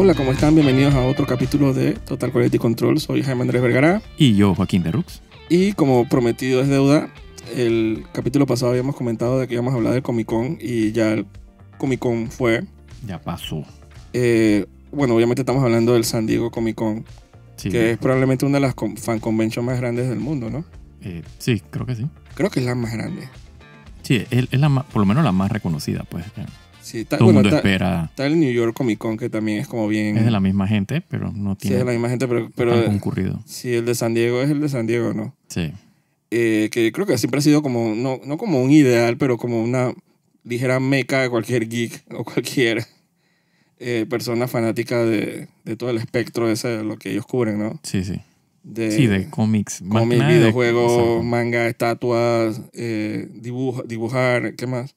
Hola, ¿cómo están? Bienvenidos a otro capítulo de Total Quality Control. Soy Jaime Andrés Vergara. Y yo, Joaquín de Y como prometido es deuda, el capítulo pasado habíamos comentado de que íbamos a hablar del Comic Con y ya el Comic Con fue. Ya pasó. Eh, bueno, obviamente estamos hablando del San Diego Comic Con, que es probablemente una de las fan conventions más grandes del mundo, ¿no? Eh, sí, creo que sí. Creo que es la más grande. Sí, es, la por lo menos la más reconocida, pues. Eh, Sí, está, Todo el espera. Está el New York Comic Con, que también es como bien. Es de la misma gente, pero no tiene. Sí, es de la misma gente, pero. concurrido. Sí, el de San Diego es el de San Diego, ¿no? Sí. Eh, que creo que siempre ha sido como, no, como un ideal, pero como una ligera meca de cualquier geek o cualquier eh, persona fanática de, todo el espectro ese de lo que ellos cubren, ¿no? Sí, sí. De, sí, de cómics. Cómics, videojuegos, manga, estatuas, eh, dibujar, ¿qué más?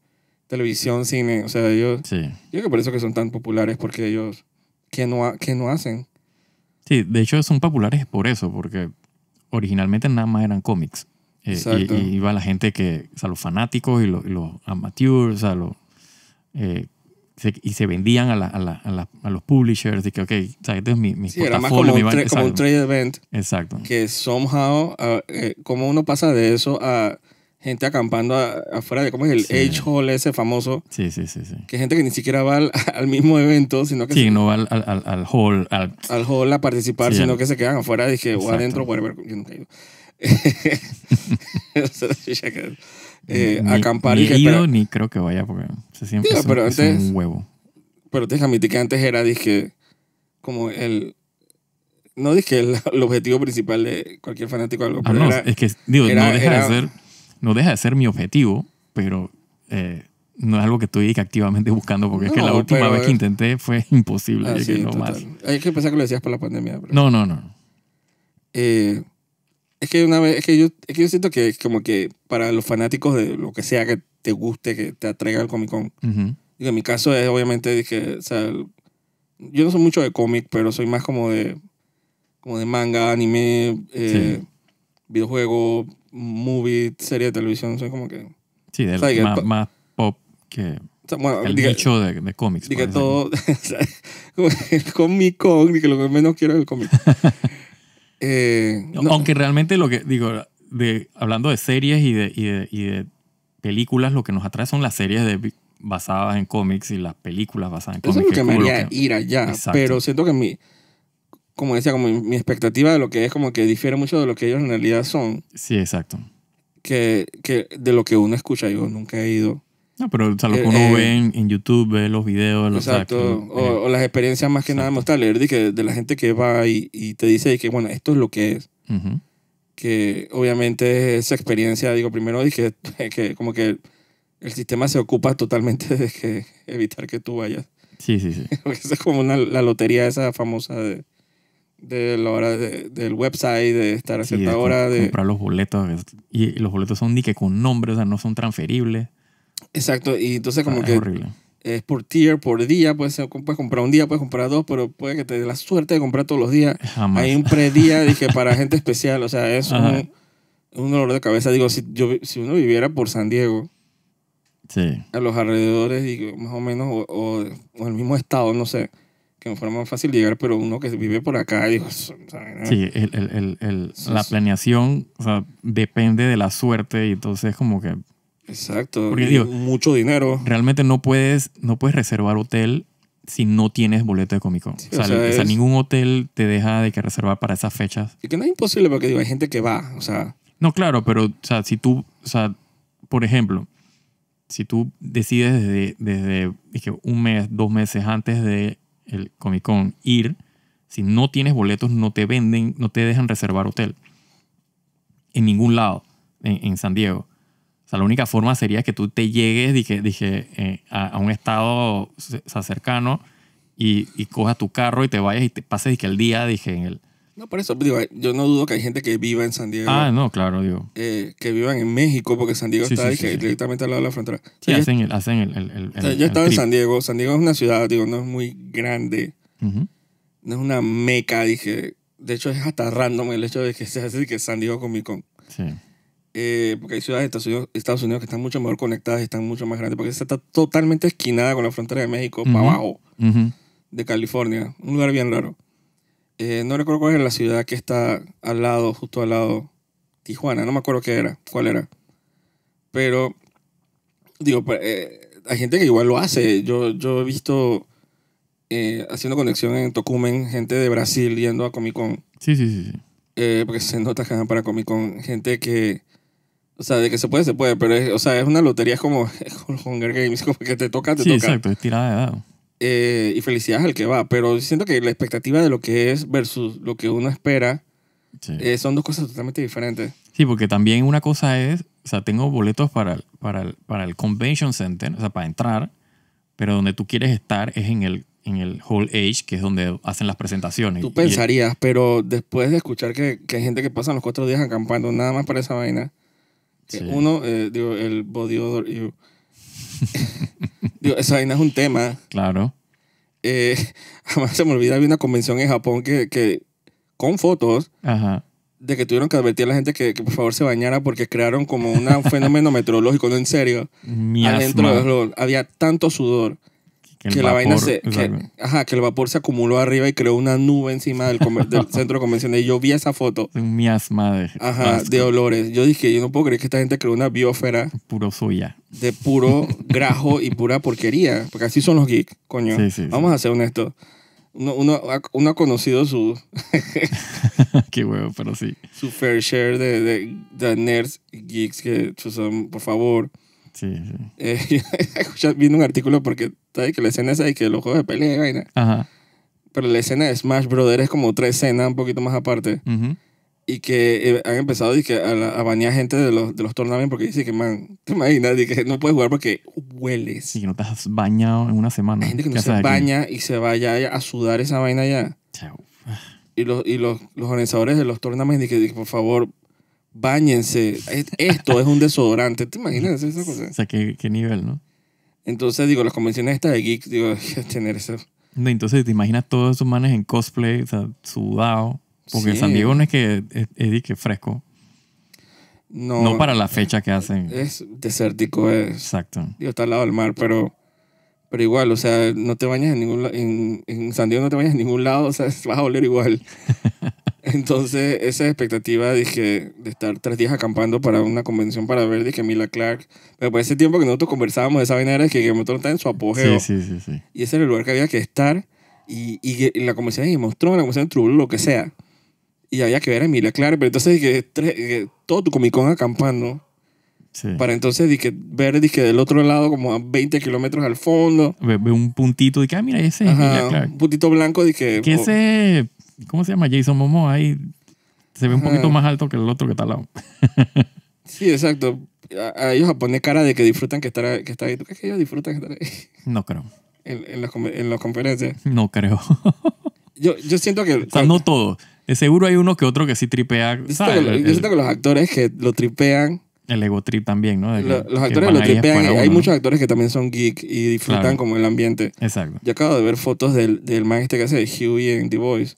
televisión, cine. O sea, ellos. Sí. Yo creo que por eso que son tan populares, porque ellos. ¿Qué no, no hacen? Sí, de hecho son populares por eso, porque originalmente nada más eran cómics. Eh, y, iba la gente que, o sea, los fanáticos y los, amateurs, o sea, los, eh, y se vendían a, a, los publishers y que, ok, o sea, este es mi, era más como, un, trade event. Exacto. Que somehow, ah, eh, como uno pasa de eso a gente acampando afuera de, ¿cómo es? El H Hall ese famoso. Sí, sí, sí, sí. Que gente que ni siquiera va al, mismo evento, sino que... Sí, no va al, al, al hall. Al, hall a participar, sino que se quedan afuera, dije, o adentro, whatever, yo nunca acampar ni y ni creo que vaya porque se siente pero un huevo. Pero te admití que antes era, dije, como el, no dije el, objetivo principal de cualquier fanático de algo. Ah, no, es que, digo, no deja de ser no deja de ser mi objetivo, pero eh, no es algo que estoy activamente buscando porque es que la última vez que intenté fue imposible. Ah, Hay que pensar que lo decías por la pandemia. No, no, no. Eh, es que una vez, es que yo, es que yo siento que como que para los fanáticos de lo que sea que te guste, que te atraiga el Comic Con. y en mi caso es obviamente dije, o sea, yo no soy mucho de cómic, pero soy más como de como de manga, anime, eh, sí videojuego, movie, serie de televisión, no sé como que... Sí, Más, pop que... el dicho de, cómics. digo todo, el Comic Con, que lo que menos quiero es el cómic. Eh, Aunque realmente lo que digo, de, hablando de series y de, y de, películas, lo que nos atrae son las series basadas en cómics y las películas basadas en cómics. Eso es lo que, me haría ir allá. Pero siento que mi, como decía, como mi, expectativa de lo que es, como que difiere mucho de lo que ellos en realidad son. Sí, exacto. Que, que de lo que uno escucha, yo nunca he ido. No, pero o sea, lo eh, que uno eh, ve en, YouTube, ve los videos, los Exacto. Actos, eh, o, las experiencias más que nada me gusta leer de, que, de la gente que va y, y te dice que, bueno, esto es lo que es. Que obviamente esa experiencia, digo, primero dije que como que el sistema se ocupa totalmente de que evitar que tú vayas. Sí, sí, sí. es como una, la lotería esa famosa de de la hora del website, de estar a cierta hora. de comprar los boletos. Y los boletos son ni que con nombre, o sea, no son transferibles. Exacto, y entonces como que... Es por tier, por día, pues, puedes, comprar un día, puedes comprar dos, pero puede que te dé la suerte de comprar todos los días. Jamás. Hay un predía, dije, para gente especial, o sea, es un, dolor de cabeza. Digo, si, yo, si uno viviera por San Diego, sí. a los alrededores, digo, más o menos, o, en el mismo estado, no sé, que fuera más fácil llegar, pero uno que vive por acá, digo, Sí, el, la planeación depende de la suerte y entonces como que... Exacto, mucho dinero. Realmente no puedes, no puedes reservar hotel si no tienes boleto de cómico o, sea, ningún hotel te deja de que reservar para esas fechas. Y que no es imposible porque digo, hay gente que va, o sea... No, claro, pero sea, si tú, o sea, por ejemplo, si tú decides desde, un mes, dos meses antes de el Comic Con, ir. Si no tienes boletos, no te venden, no te dejan reservar hotel. En ningún lado, en, San Diego. O sea, la única forma sería que tú te llegues, dije, dije eh, a, un estado cercano y, y cojas tu carro y te vayas y te pases dije, el día, dije, en el, no, por eso, digo, yo no dudo que hay gente que viva en San Diego. Ah, no, claro, digo. Eh, que vivan en México, porque San Diego está directamente al lado de la frontera. Sí, hacen, el, Yo estaba en San Diego. San Diego es una ciudad, digo, no es muy grande. No es una meca, dije. De hecho, es hasta random el hecho de que sea así que San Diego Comic Con. Sí. Eh, porque hay ciudades de Estados Unidos, que están mucho mejor conectadas y están mucho más grandes, porque esta está totalmente esquinada con la frontera de México, para abajo, de California. Un lugar bien raro. Eh, no recuerdo cuál era la ciudad que está al lado, justo al lado, Tijuana, no me acuerdo qué era, cuál era. Pero, digo, pues, eh, hay gente que igual lo hace. Yo, yo he visto eh, haciendo conexión en Tocumen, gente de Brasil yendo a Comic Con. Sí, sí, sí. porque se nota que para Comic Con, gente que. O sea, de que se puede, se puede, pero es, o sea, es una lotería, es como, Hunger Games, como que te toca, te toca. Sí, exacto, es tirada de eh, y felicidades al que va, pero siento que la expectativa de lo que es versus lo que uno espera eh, son dos cosas totalmente diferentes. Sí, porque también una cosa es, o sea, tengo boletos para, para, el, para el Convention Center, o sea, para entrar, pero donde tú quieres estar es en el, en el Hall age que es donde hacen las presentaciones. Tú pensarías, pero después de escuchar que, que, hay gente que pasa los cuatro días acampando nada más para esa vaina, uno, eh, digo, el body odor, Eso esa vaina es un tema. Claro. Eh, además, se me olvida, había una convención en Japón que, con fotos, de que tuvieron que advertir a la gente que, por favor se bañara porque crearon como un fenómeno meteorológico, no en serio. Adentro de había tanto sudor que, la vaina se. Que, ajá, que el vapor se acumuló arriba y creó una nube encima del, centro convencional. Y yo vi esa foto. Un miasma de. Ajá, de olores. Yo dije, yo no puedo creer que esta gente creó una biosfera. Puro suya, De puro grajo y pura porquería. Porque así son los geeks, coño. Sí, sí, Vamos a ser honestos. Uno, uno, ha conocido su. Qué huevo, pero sí. Su fair share de, de, de nerds geeks que son, por favor. Sí, sí. Eh, viendo un artículo porque sabes que la escena esa y que los juegos de pelea y vaina. Pero la escena de Smash Brothers es como otra escena un poquito más aparte. Y que eh, han empezado y que, a, bañar gente de los, de los torneos porque dice que, man, te imaginas, y que no puedes jugar porque hueles. Sí, que no te has bañado en una semana. Hay gente que se baña y se vaya a sudar esa vaina ya. Y los, y los, los organizadores de los torneos dicen que, por favor, Báñense. Esto es un desodorante. ¿Te imaginas esa cosa? O sea, qué, qué nivel, ¿no? Entonces, digo, las convenciones estas de geeks, digo, tener eso. entonces, ¿te imaginas todos esos manes en cosplay, o sea, sudado? Porque San Diego no es que es, fresco. No, no para la fecha que hacen. Es desértico, es. Exacto. Digo, está al lado del mar, pero, pero igual, o sea, no te bañas en ningún en, en San Diego no te bañas en ningún lado, o sea, vas a oler igual. Entonces, esa expectativa dije, de estar tres días acampando para una convención para ver, dije, Mila Clark. Pero por ese tiempo que nosotros conversábamos de esa manera es que Game of está en su apogeo. Sí, sí, sí, Y ese era el lugar que había que estar. Y, y, la convención de Game la convención de lo que sea. Y había que ver a Mila Clark. Pero entonces, dije, tres, todo tu comicón acampando. Sí. Para entonces dije, ver que del otro lado, como a 20 kilómetros al fondo. Ve, un puntito, de que, ah, mira, ese Un puntito blanco, dije. Que ese. ¿Cómo se llama? Jason Momoa ahí se ve un poquito más alto que el otro que está al lado. sí, exacto. A, ellos a poner cara de que disfrutan que estar, que ahí. ¿Tú crees que ellos disfrutan estar ahí? No creo. En, las, conferencias. No creo. yo, siento que... O sea, no todo. seguro hay uno que otro que sí tripea. yo siento que los actores que lo tripean el ego trip también, ¿no? los actores lo Hay muchos actores que también son geek y disfrutan como el ambiente. Exacto. Yo acabo de ver fotos del, del man este que hace de Huey en The Voice.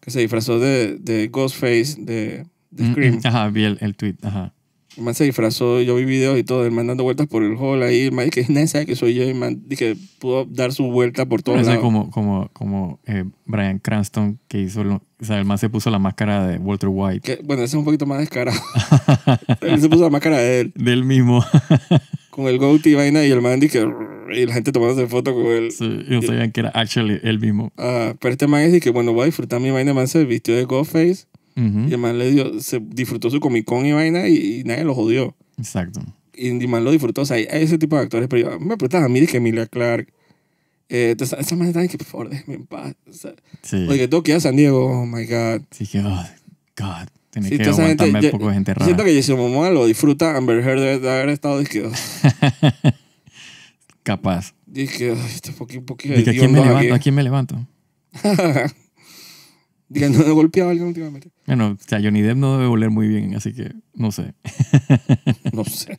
Que se disfrazó de, de Ghostface, de, mm, mm, Scream. ajá, vi el, el tweet. Ajá. El man se disfrazó, yo vi videos y todo, el man dando vueltas por el hall ahí, el man que es sabe que soy yo, el man dice que pudo dar su vuelta por todo lados. como, como, como eh, Brian Cranston que hizo, lo, o sea, el man se puso la máscara de Walter White. bueno, ese es un poquito más descarado. él se puso la máscara de él. Del mismo. con el goatee y vaina y el man dice que y la gente tomándose fotos con él. Sí, y no sabían que era actually él mismo. Ah, pero este man dice que, bueno, voy a disfrutar mi vaina, el man se vistió de Ghostface y el man le dio, se disfrutó su Comic Con y vaina y, nadie lo jodió. Exacto. Y el man lo disfrutó. O sea, hay ese tipo de actores, pero yo, me preguntas a mí, que Emilia Clark. Eh, esa man está que por favor, déjeme en paz. O sea, sí. Oye, tengo que a San Diego, oh my God. Sí, que, oh, God. Tiene que aguantarme Un poco de gente rara. Siento que Jason Momoa lo disfruta Amber Heard Debe haber estado disque. Oh". Capaz. Dije, este Que poquito, poquito quién me levanto? ¿A quién me levanto? Dije, no he golpeado a alguien últimamente. Bueno, o sea, Johnny Depp no debe oler muy bien, así que no sé. no sé.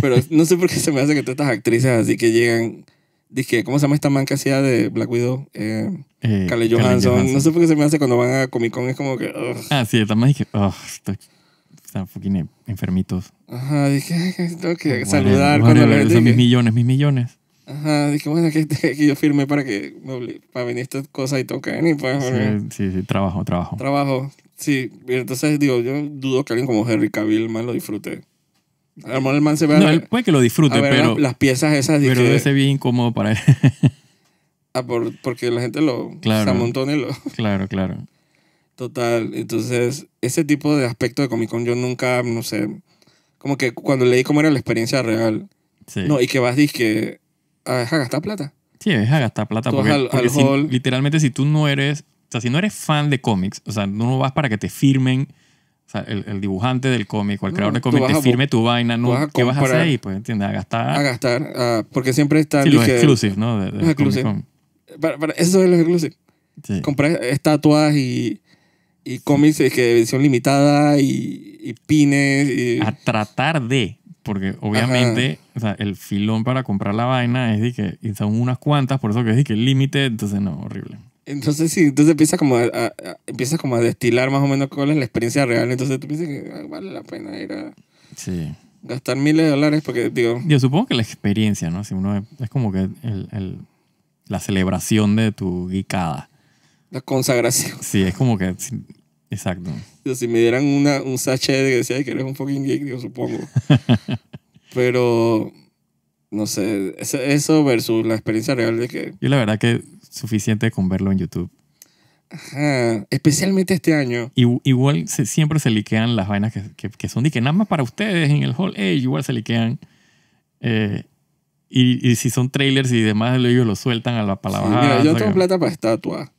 Pero no sé por qué se me hace que todas estas actrices así que llegan. Dije, ¿cómo se llama esta man que hacía de Black Widow? Eh, eh Johansson. No sé por qué se me hace cuando van a Comic Con, es como que. Ah, sí, también dije, estoy están fucking enfermitos. Ajá, dije, tengo que saludar con el Mis millones, mis millones. Ajá, dije, bueno, que, que yo firme para que me para venir estas cosas y toquen y pues... Sí, sí, sí, trabajo, trabajo. Trabajo, sí. Entonces, digo, yo dudo que alguien como Henry Cavill más lo disfrute. A lo el man se vea... No, él puede que lo disfrute, pero... Las, piezas esas... Pero debe ser bien incómodo para él. ah, por, porque la gente lo... Claro. Se amontona y lo... claro, claro. Total, entonces, ese tipo de aspecto de Comic Con yo nunca, no sé... Como que cuando leí cómo era la experiencia real... Sí. No, y que vas, dije Ah, a gastar plata. Sí, deja gastar plata. porque, al, literalmente, si tú no eres, o sea, si no eres fan de cómics, o sea, no vas para que te firmen. O sea, el, el dibujante del cómic o el creador de cómics te firme tu vaina, ¿no? ¿Qué vas a hacer ahí? Pues, ¿entiendes? A gastar. A gastar, ah, porque siempre está... Sí, los exclusives, ¿no? los exclusives. Para, eso es los exclusives. Comprar estatuas y, y cómics de edición limitada y, pines. A tratar de porque obviamente el filón para comprar la vaina es de que son unas cuantas, por eso que es de que el límite, entonces no, horrible. Entonces sí, entonces empiezas como a, empiezas como a destilar más o menos cuál es la experiencia real, entonces tú piensas que ah, vale la pena ir a gastar miles de dólares porque digo... Yo supongo que la experiencia, ¿no? Si uno es, como que la celebración de tu guicada. La consagración. Sí, es como que Exacto. si me dieran una, un sachet que decía que eres un fucking geek, yo supongo. Pero, no sé, eso versus la experiencia real de que... Yo la verdad que suficiente con verlo en YouTube. especialmente este año. igual siempre se liquean las vainas que, que, son de que nada más para ustedes en el Hall Age, igual se liquean. Eh, y, si son trailers y demás, ellos lo sueltan a la palabra. yo tengo plata para estatua.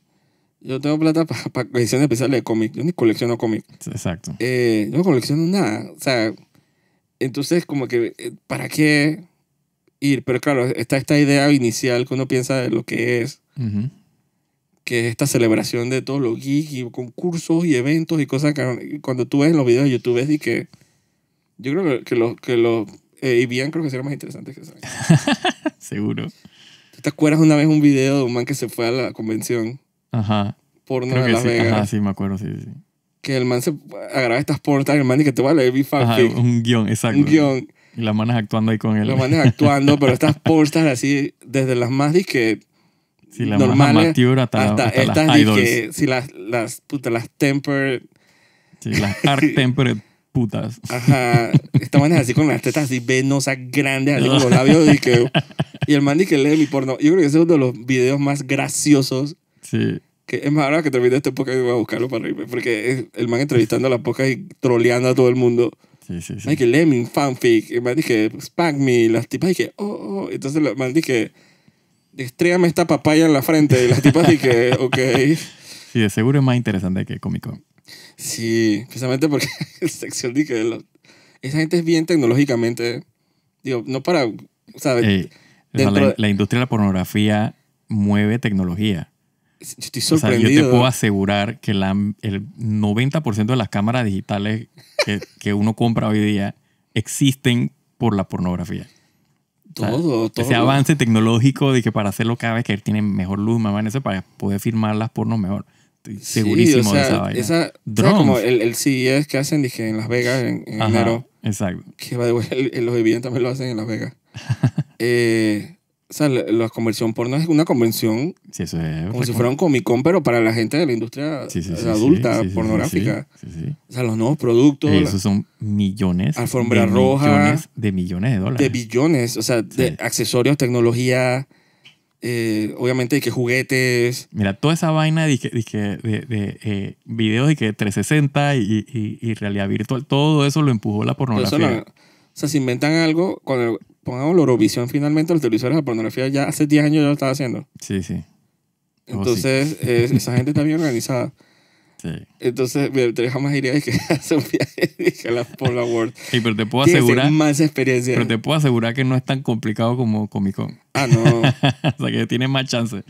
Yo tengo plata para pa ediciones especiales de cómics. Yo ni colecciono cómics. Exacto. Eh, yo no colecciono nada. O sea, entonces como que, eh, ¿para qué ir? Pero claro, está esta idea inicial que uno piensa de lo que es. Que es esta celebración de todos los geeks y concursos y eventos y cosas que cuando tú ves los videos de YouTube es y que... Yo creo que los... Que lo eh, y bien creo que será más interesante que eso. Seguro. te acuerdas una vez un video de un man que se fue a la convención? Ajá. Porno Creo de que Las sí. Ajá, sí, me acuerdo, sí, sí. Que el man se agarra estas portas, el man dice, que te va a leer mi un guión, exacto. Un guión. Y las manes actuando ahí con él. Las manes actuando, pero estas portas así, desde las más que sí, la normales amateur hasta, hasta, estas las idols. sí, las, las, puta, las temper... Sí, las art temper putas. Ajá. Esta manes así con las tetas así venosas, grandes, así con los labios y que... Y el man dice que lee mi porno. Yo creo que ese es uno de los videos más graciosos que es más, ahora que termine este podcast voy a buscarlo para reírme. Porque el man entrevistando a la poca y troleando a todo el mundo. Sí, sí, sí. Hay que Lemming fanfic. El man dije, Spank me. Las tipas dije, oh, oh. oh". Entonces el man dije, estrégame esta papaya en la frente. Y las tipas que ok. Sí, de seguro es más interesante que cómico Sí, precisamente porque el sección dije, esa gente es bien tecnológicamente. Digo, no para. ¿Sabes? la industria de la pornografía mueve tecnología. Estoy sorprendido. yo te puedo asegurar que la, el 90% de las cámaras digitales que, que, uno compra hoy día existen por la pornografía. todo, todo. Ese avance tecnológico de que para hacerlo cada vez que tienen mejor luz, más ese para poder firmar las pornos mejor. Estoy segurísimo o sea, esa vaina. como el, el CES que hacen dije, en Las Vegas en, en Ajá, enero. Exacto. Que los evidentes también lo hacen en Las Vegas. eh, O sea, la, conversión porno es una convención. Como si fuera un Comic pero para la gente de la industria adulta, pornográfica. O sea, los nuevos productos. Esos son millones. Alfombra rojas. de millones de dólares. De billones. O sea, de accesorios, tecnología. Eh, obviamente, de que juguetes. Mira, toda esa vaina de, de, de eh, videos de que 360 y, realidad virtual, todo eso lo empujó la pornografía. O sea, se inventan algo, el pongamos la Eurovisión finalmente, los televisores de pornografía ya hace 10 años yo lo estaba haciendo. Sí, sí. Oh, entonces, eh, esa gente está bien organizada. Sí. Entonces, te más iría que hace un viaje a la Polar World. Sí, pero te puedo asegurar. más experiencia. Pero te puedo asegurar que no es tan complicado como Comic Con. Ah, no. o sea, que tiene más chance.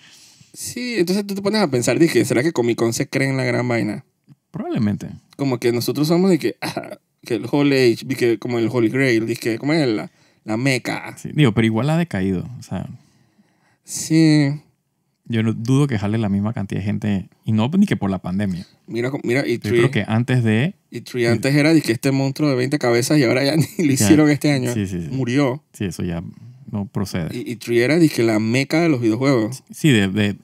Sí, entonces tú te pones a pensar, dije, ¿será que Comic Con se cree en la gran vaina? Probablemente. Como que nosotros somos de que, ah, que el Holy Age, que como el Holy Grail, dije, ¿cómo es la? la meca. digo, pero igual ha decaído. sí. Yo no dudo que jale la misma cantidad de gente. Y no ni que por la pandemia. Mira, mira, y Yo creo que antes de. Y Tree antes era de que este monstruo de 20 cabezas y ahora ya ni lo hicieron este año. Murió. Sí, eso ya no procede. Y, Tree era que la meca de los videojuegos. Sí, de, de,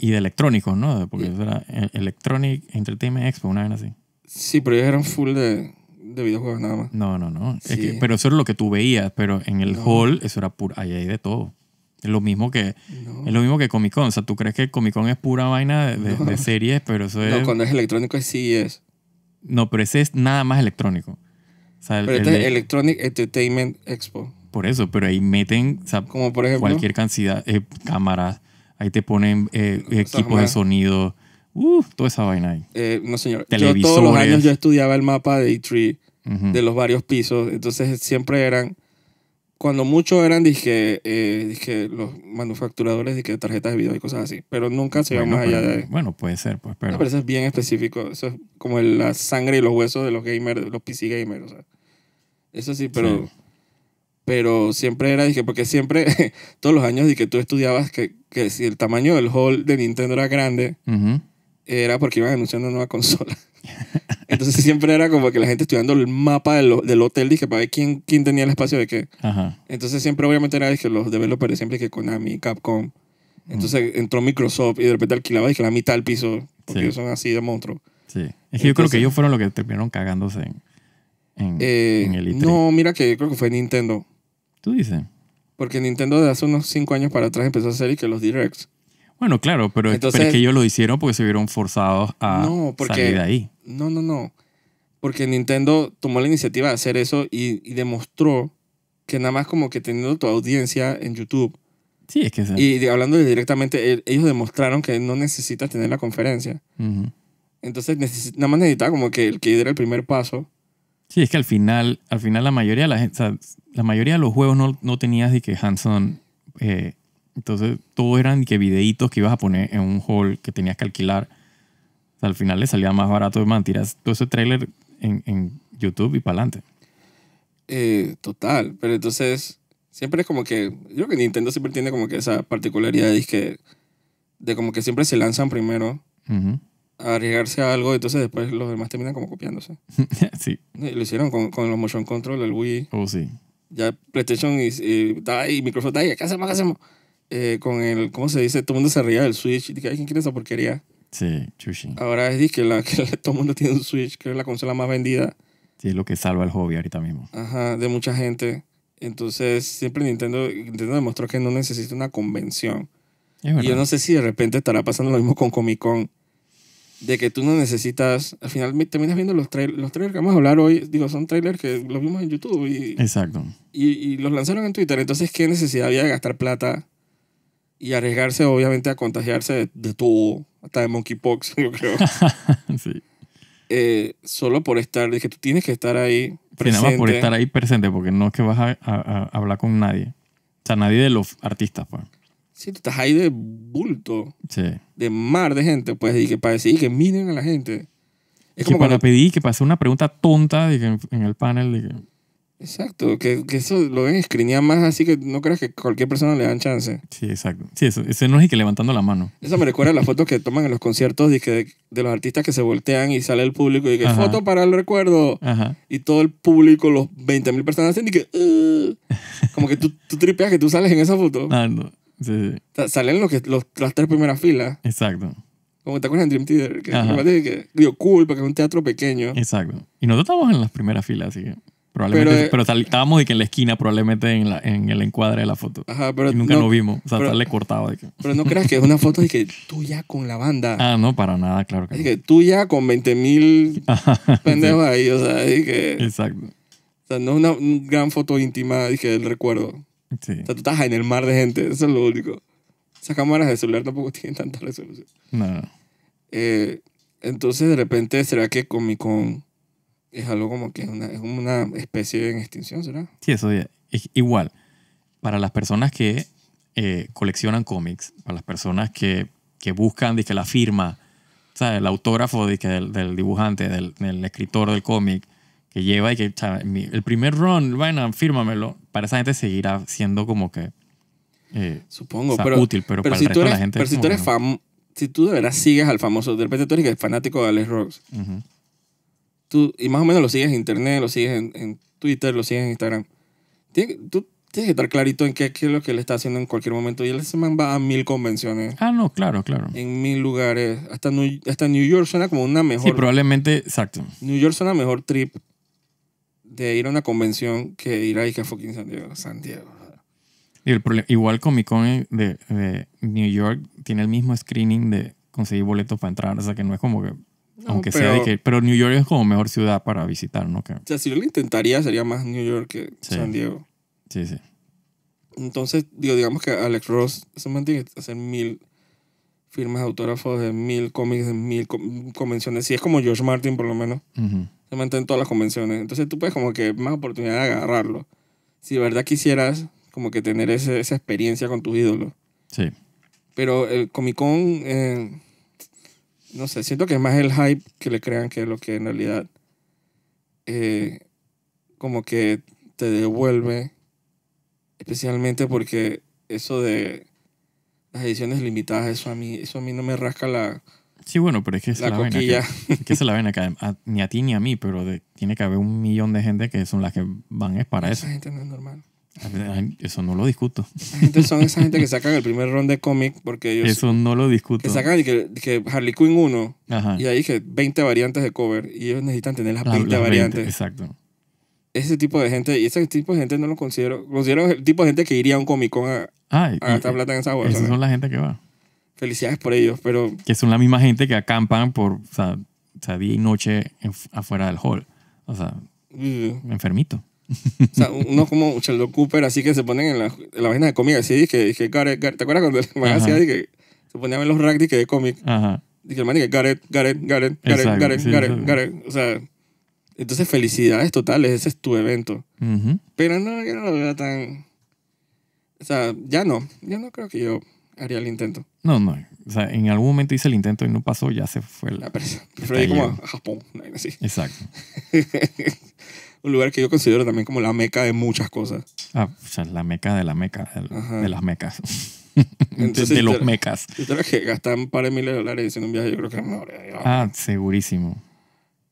y de electrónicos, ¿no? Porque eso era eh, Electronic Entertainment Expo, una vez así. Sí, pero ellos eran full de de videojuegos nada más. No, no, no. pero eso es lo que tú veías, pero en el hall eso era pura, ahí hay de todo. Es lo mismo que, es lo mismo que Comic Con. O sea, tú crees que Comic Con es pura vaina de, series, pero eso es... No, cuando es electrónico sí es. No, pero ese es nada más electrónico. O sea, pero este es Electronic Entertainment Expo. Por eso, pero ahí meten o Como por ejemplo, cualquier cantidad, eh, cámaras, ahí te ponen eh, equipos de sonido. uff toda esa vaina ahí. Eh, no, señor. Yo todos los años yo estudiaba el mapa de E3 de los varios pisos. Entonces siempre eran, cuando muchos eran, dije, eh, dije los manufacturadores dije, tarjetas de video y cosas así, pero nunca se iba más allá de... Bueno, puede ser, pues, pero... eso es bien específico, eso es como la sangre y los huesos de los gamers, los PC gamers, o sea. Eso sí, pero... Pero siempre era, dije, porque siempre, todos los años, dije, tú estudiabas que, que si el tamaño del hall de Nintendo era grande, era porque iban a una nueva consola. Entonces siempre era como que la gente estudiando el mapa del, del hotel, dije, para ver quién, quién tenía el espacio de qué. Entonces siempre obviamente era que los developers siempre que Konami, Capcom. Entonces entró Microsoft y de repente alquilaba y dije, la mitad del piso, porque son así de monstruo. Sí. Es que yo creo que ellos fueron los que terminaron cagándose en, eh, el e No, mira que yo creo que fue Nintendo. ¿Tú dices? Porque Nintendo de hace unos cinco años para atrás empezó a hacer y que los directs. Bueno, claro, pero, es que ellos lo hicieron porque se vieron forzados a salir de ahí. No, no, no. Porque Nintendo tomó la iniciativa de hacer eso y, demostró que nada más como que teniendo tu audiencia en YouTube. Sí, es que Y hablando directamente, ellos demostraron que no necesitas tener la conferencia. Entonces, nada más necesitaba como que el que diera el primer paso. Sí, es que al final, al final la mayoría de la gente, la mayoría de los juegos no, no tenías de que Hanson eh, entonces, todo eran que videitos que ibas a poner en un hall que tenías que alquilar. al final le salía más barato de mantiras todo ese trailer en, en YouTube y para adelante. Eh, total, pero entonces siempre es como que, yo creo que Nintendo siempre tiene como que esa particularidad es que, de como que siempre se lanzan primero a arriesgarse a algo y entonces después los demás terminan como copiándose. sí. lo hicieron con, con, los motion control, el Wii. Oh, sí. Ya PlayStation y, y, y Microsoft, ¿qué hacemos? ¿Qué hacemos? Eh, con el, ¿cómo se dice? Todo el mundo se ría del Switch. ¿quién quiere esa porquería? Sí, chushi. Ahora es que, todo el mundo tiene un Switch, que es la consola más vendida. Sí, lo que salva el hobby ahorita mismo. Ajá, de mucha gente. Entonces, siempre Nintendo, demostró que no necesita una convención. Y yo no sé si de repente estará pasando lo mismo con Comic Con. De que tú no necesitas. Al final terminas viendo los, trailers. Los trailers que vamos a hablar hoy, digo, son trailers que los vimos en YouTube. Y, Exacto. Y, y los lanzaron en Twitter. Entonces, ¿qué necesidad había de gastar plata y arriesgarse obviamente a contagiarse de, todo, hasta de monkeypox, yo creo. sí. Eh, solo por estar, Dije, que tú tienes que estar ahí presente. nada por estar ahí presente, porque no es que vas a, hablar con nadie. O sea, nadie de los artistas, pues. Sí, tú estás ahí de bulto. Sí. De mar de gente, pues, y que para decir que miren a la gente. Es que para cuando... pedir que pase una pregunta tonta en, el panel. De Exacto, que, eso lo ven escrinear más, así que no creas que cualquier persona le dan chance. Sí, exacto. Sí, eso, no es que levantando la mano. Eso me recuerda a las fotos que toman en los conciertos de, que, de, los artistas que se voltean y sale el público y que foto para el recuerdo. Ajá. Y todo el público, los 20.000 personas hacen y que... como que tú, tripeas que tú sales en esa foto. Ah, no. sí, sí. Salen los que, las tres primeras filas. Exacto. Como te acuerdas en Dream Theater, que, digo, es un teatro pequeño. Exacto. Y nosotros estamos en las primeras filas, así que pero, eh, estábamos que en la esquina, probablemente en, en el encuadre de la foto. pero nunca nos vimos. O sea, le cortaba. Pero no creas que es una foto de que tú ya con la banda. Ah, no, para nada, claro que es no. que tú ya con 20 mil pendejos ahí, o sea, es que... Exacto. O sea, no es una, gran foto íntima, dije, del recuerdo. Sí. O sea, tú estás en el mar de gente, eso es lo único. Esas cámaras de celular tampoco tienen tanta resolución. No. Eh, entonces, de repente, ¿será que mi Con es algo como que es una, especie en extinción, ¿será? Sí, eso es igual. Para las personas que eh, coleccionan cómics, para las personas que, que buscan que la firma, sea, el autógrafo de, que del, dibujante, del, escritor del cómic, que lleva y que el primer run, bueno, fírmamelo, para esa gente seguirá siendo como que... Eh, Supongo, pero, útil, pero, para si tú de la gente... si tú de verdad sigues al famoso, de repente tú eres fanático de Alex Ross y más o menos lo sigues en internet, lo sigues en, en Twitter, lo sigues en Instagram, tú tienes que estar clarito en qué, es lo que le está haciendo en cualquier momento. Y él se va a mil convenciones. Ah, no, claro, claro. En mil lugares. Hasta New, hasta New York suena como una mejor. Sí, probablemente, exacto. New York suena mejor trip de ir a una convención que ir a fucking San Diego. San Diego. Y el igual Comic Con de, de New York tiene el mismo screening de conseguir boletos para entrar. O sea que no es como que aunque sea de que. Pero New York es como mejor ciudad para visitar, ¿no? o sea, si yo lo intentaría, sería más New York que San Diego. Sí, sí. Entonces, digo, digamos que Alex Ross se mantiene hacer mil firmas de autógrafos de mil cómics, de mil convenciones. sí, es como George Martin, por lo menos. Se mantiene en todas las convenciones. Entonces tú puedes como que más oportunidad de agarrarlo. Si de verdad quisieras como que tener ese, esa experiencia con tu ídolo. Sí. Pero el Comic Con eh, no sé, siento que es más el hype que le crean que es lo que en realidad eh, como que te devuelve, especialmente porque eso de las ediciones limitadas, eso a mí, eso a mí no me rasca la... Sí, bueno, pero es que es la, Que, se la ven ni a ti ni a mí, pero de, tiene que haber un millón de gente que son las que van es para eso. Esa gente no es normal. Eso no lo discuto. Entonces son esa gente que sacan el primer ron de cómic porque ellos... Eso no lo discuto. Que sacan y que, que Harley Quinn 1 y ahí que 20 variantes de cover y ellos necesitan tener las 20 variantes. exacto. Ese tipo de gente, y ese tipo de gente no lo considero, considero el tipo de gente que iría a un comicón Con a, ah, gastar plata en esa bolsa. Esas son la gente que va. Felicidades por ellos, pero... Que son la misma gente que acampan por, día y noche afuera del hall. O sea, enfermito. O sea, unos como Sheldon Cooper, así que se ponen en la, en la vaina de cómic, así, que, que Gareth, Gareth, ¿te acuerdas cuando el man hacía que se ponían en los racks que de cómic? Ajá. Dije, el man que Gareth, Gareth, Gareth, Gareth, Gareth, sí, Gareth, Gareth, o sea... Entonces, felicidades totales, ese es tu evento. Pero no, yo no tan... O sea, ya no, yo no creo que yo haría el intento. No, no. O sea, en algún momento hice el intento y no pasó, ya se fue la, la persona. como a Japón, así. Exacto. un lugar que yo considero también como la meca de muchas cosas. Ah, o sea, la meca de la meca, de, las mecas. Entonces, de, los mecas. Yo creo que gastar un par de miles de dólares haciendo un viaje, yo creo que es mejor. Ah, segurísimo.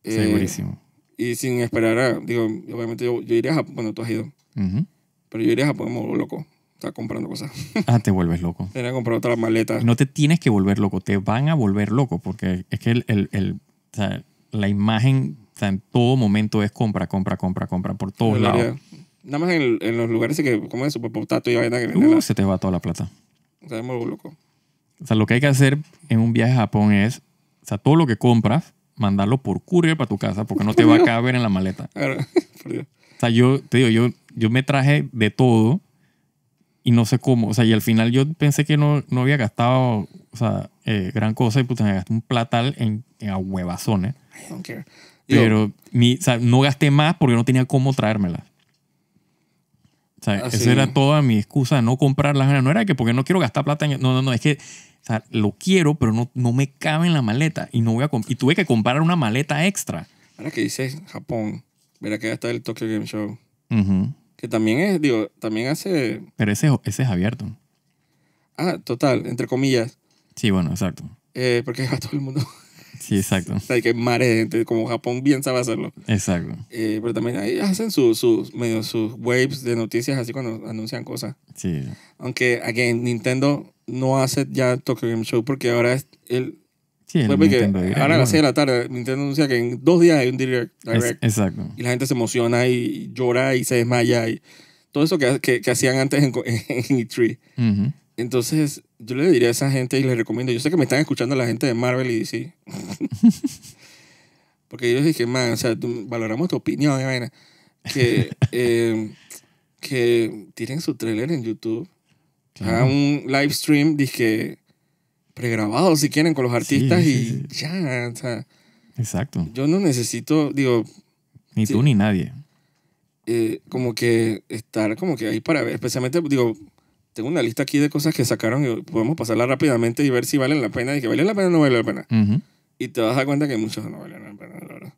Eh, segurísimo. Y sin esperar a, digo, obviamente yo, iría a Japón, cuando tú has ido. Pero yo iría a Japón como loco. Está comprando cosas. Ah, te vuelves loco. Tienes que comprar otra maleta. No te tienes que volver loco, te van a volver loco, porque es que el, la imagen en todo momento es compra, compra, compra, compra, por todos lados. Nada más en, los lugares que comen superpotato y que uh, se te va toda la plata. O sea, es muy loco. O sea, lo que hay que hacer en un viaje a Japón es, o sea, todo lo que compras, mandarlo por courier para tu casa porque no te va a caber en la maleta. O sea, yo te digo, yo, yo me traje de todo y no sé cómo. O sea, y al final yo pensé que no, no había gastado, o sea, eh, gran cosa y puta, me gasté un platal en, en huevazones. I pero mi, o sea, no gasté más porque no tenía cómo traérmela O sea, ah, esa era toda mi excusa no comprar las No era que porque no quiero gastar plata. En... No, no, no. Es que o sea, lo quiero, pero no, no me cabe en la maleta. Y, no voy a y tuve que comprar una maleta extra. Ahora que dices Japón, mira que está el Tokyo Game Show. Que también es, digo, también hace. Pero ese, ese es abierto. Ah, total, entre comillas. Sí, bueno, exacto. Eh, porque va todo el mundo. Sí, exacto. hay que mares de gente, como Japón bien sabe hacerlo. Exacto. Eh, pero también ahí hacen sus, sus, sus waves de noticias así cuando anuncian cosas. Sí. Aunque, again, Nintendo no hace ya Tokyo Game Show porque ahora es el... Sí, el Nintendo ahora a las 6 de la tarde Nintendo anuncia que en dos días hay un Direct. exacto. Y la gente se emociona y llora y se desmaya y todo eso que, que, hacían antes en, E3. E Entonces, yo le diría a esa gente y les recomiendo, yo sé que me están escuchando la gente de Marvel y sí. Porque ellos dije, man, o sea, valoramos tu opinión y Que, eh, que tienen su trailer en YouTube. Hagan un live stream, dije, pregrabado si quieren con los artistas y ya, o sea. Exacto. Yo no necesito, digo. Ni tú ni nadie. Eh, como que estar como que ahí para ver, especialmente, digo, tengo una lista aquí de cosas que sacaron y podemos pasarla rápidamente y ver si valen la pena y que valen la pena o no vale la pena. Y te vas a dar cuenta que muchos no valen la pena, O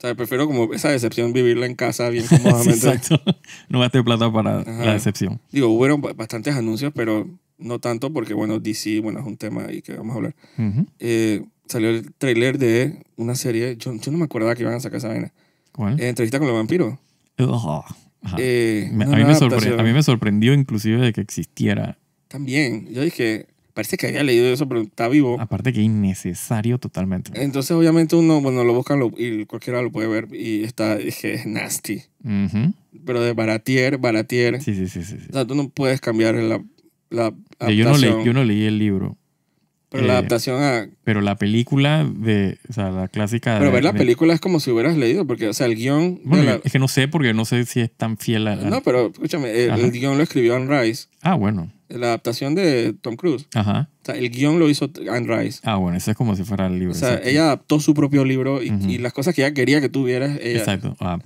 sea, prefiero como esa decepción vivirla en casa bien cómodamente. exacto. No gasté plata para la decepción. Digo, hubo bastantes anuncios, pero no tanto porque, bueno, DC, bueno, es un tema y que vamos a hablar. Eh, salió el trailer de una serie, yo, no me acordaba que iban a sacar esa vaina. ¿Cuál? Eh, entrevista con los vampiros. Eh, a, mí me sorprendió inclusive de que existiera. También, yo dije, parece que había leído eso, pero está vivo. Aparte que innecesario totalmente. Entonces obviamente uno, bueno, lo busca y cualquiera lo puede ver y está, dije, es nasty. Pero de baratier, baratier. Sí, sí, sí, sí, O sea, tú no puedes cambiar la... la yo, no leí, yo no leí el libro pero la eh, adaptación a... Pero la película de... O sea, la clásica... Pero ver la película es como si hubieras leído, porque, o sea, el guión... Bueno, es que no sé, porque no sé si es tan fiel a... no, pero escúchame, el, guión lo escribió Anne Rice. Ah, bueno. La adaptación de Tom Cruise. Ajá. O sea, el guión lo hizo Anne Rice. Ah, bueno, eso es como si fuera el libro. O sea, ella adaptó su propio libro y, las cosas que ella quería que tuvieras, ella... Exacto. Ah,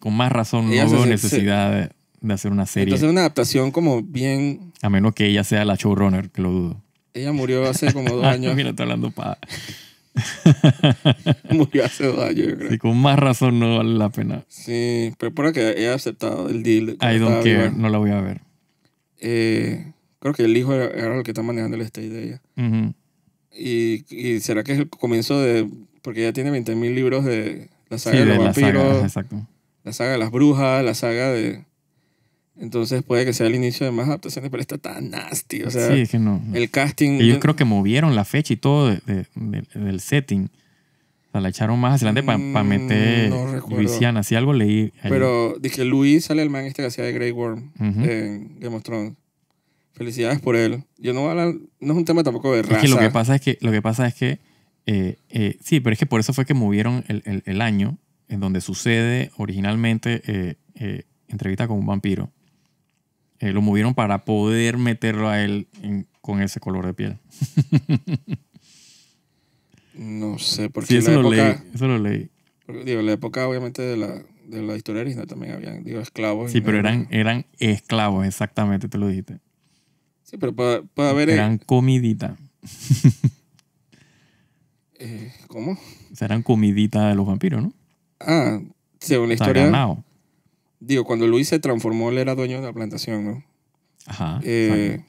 con más razón no hubo necesidad de, hacer una serie. Entonces una adaptación como bien... A menos que ella sea la showrunner, que lo dudo. Ella murió hace como dos ah, años. Mira, está hablando para... murió hace dos años, yo creo. Y con más razón no vale la pena. Sí, pero por que ella ha aceptado el deal. I don't care, no la voy a ver. Eh, creo que el hijo era, el que está manejando el estate de ella. y, será que es el comienzo de. Porque ella tiene 20.000 libros de la saga de los exacto. La saga de las brujas, la saga de entonces puede que sea el inicio de más adaptaciones, pero está tan nasty. O sea, sí, es que no. El casting. Ellos yo... creo que movieron la fecha y todo del setting. O sea, la echaron más hacia adelante para mm, meter no Luisiana. Si algo leí. Pero dije, Luis sale el man este que hacía de Grey Worm demostró Felicidades por él. Yo no voy a hablar, no es un tema tampoco de raza. Es lo que pasa es que, lo que, pasa es que eh, eh, sí, pero es que por eso fue que movieron el, año en donde sucede originalmente eh, entrevista con un vampiro. Eh, lo movieron para poder meterlo a él con ese color de piel. no sé, porque sí, eso, lo leí, eso lo leí. digo, la época obviamente de la, de la historia original también habían, digo, esclavos. Sí, pero eran, eran esclavos, exactamente, te lo dijiste. Sí, pero para, para eran ver... Eran comidita. Eh, ¿Cómo? O eran comidita de los vampiros, ¿no? Ah, según la historia digo, cuando Luis se transformó, él era dueño de la plantación, ¿no? Ajá. Eh,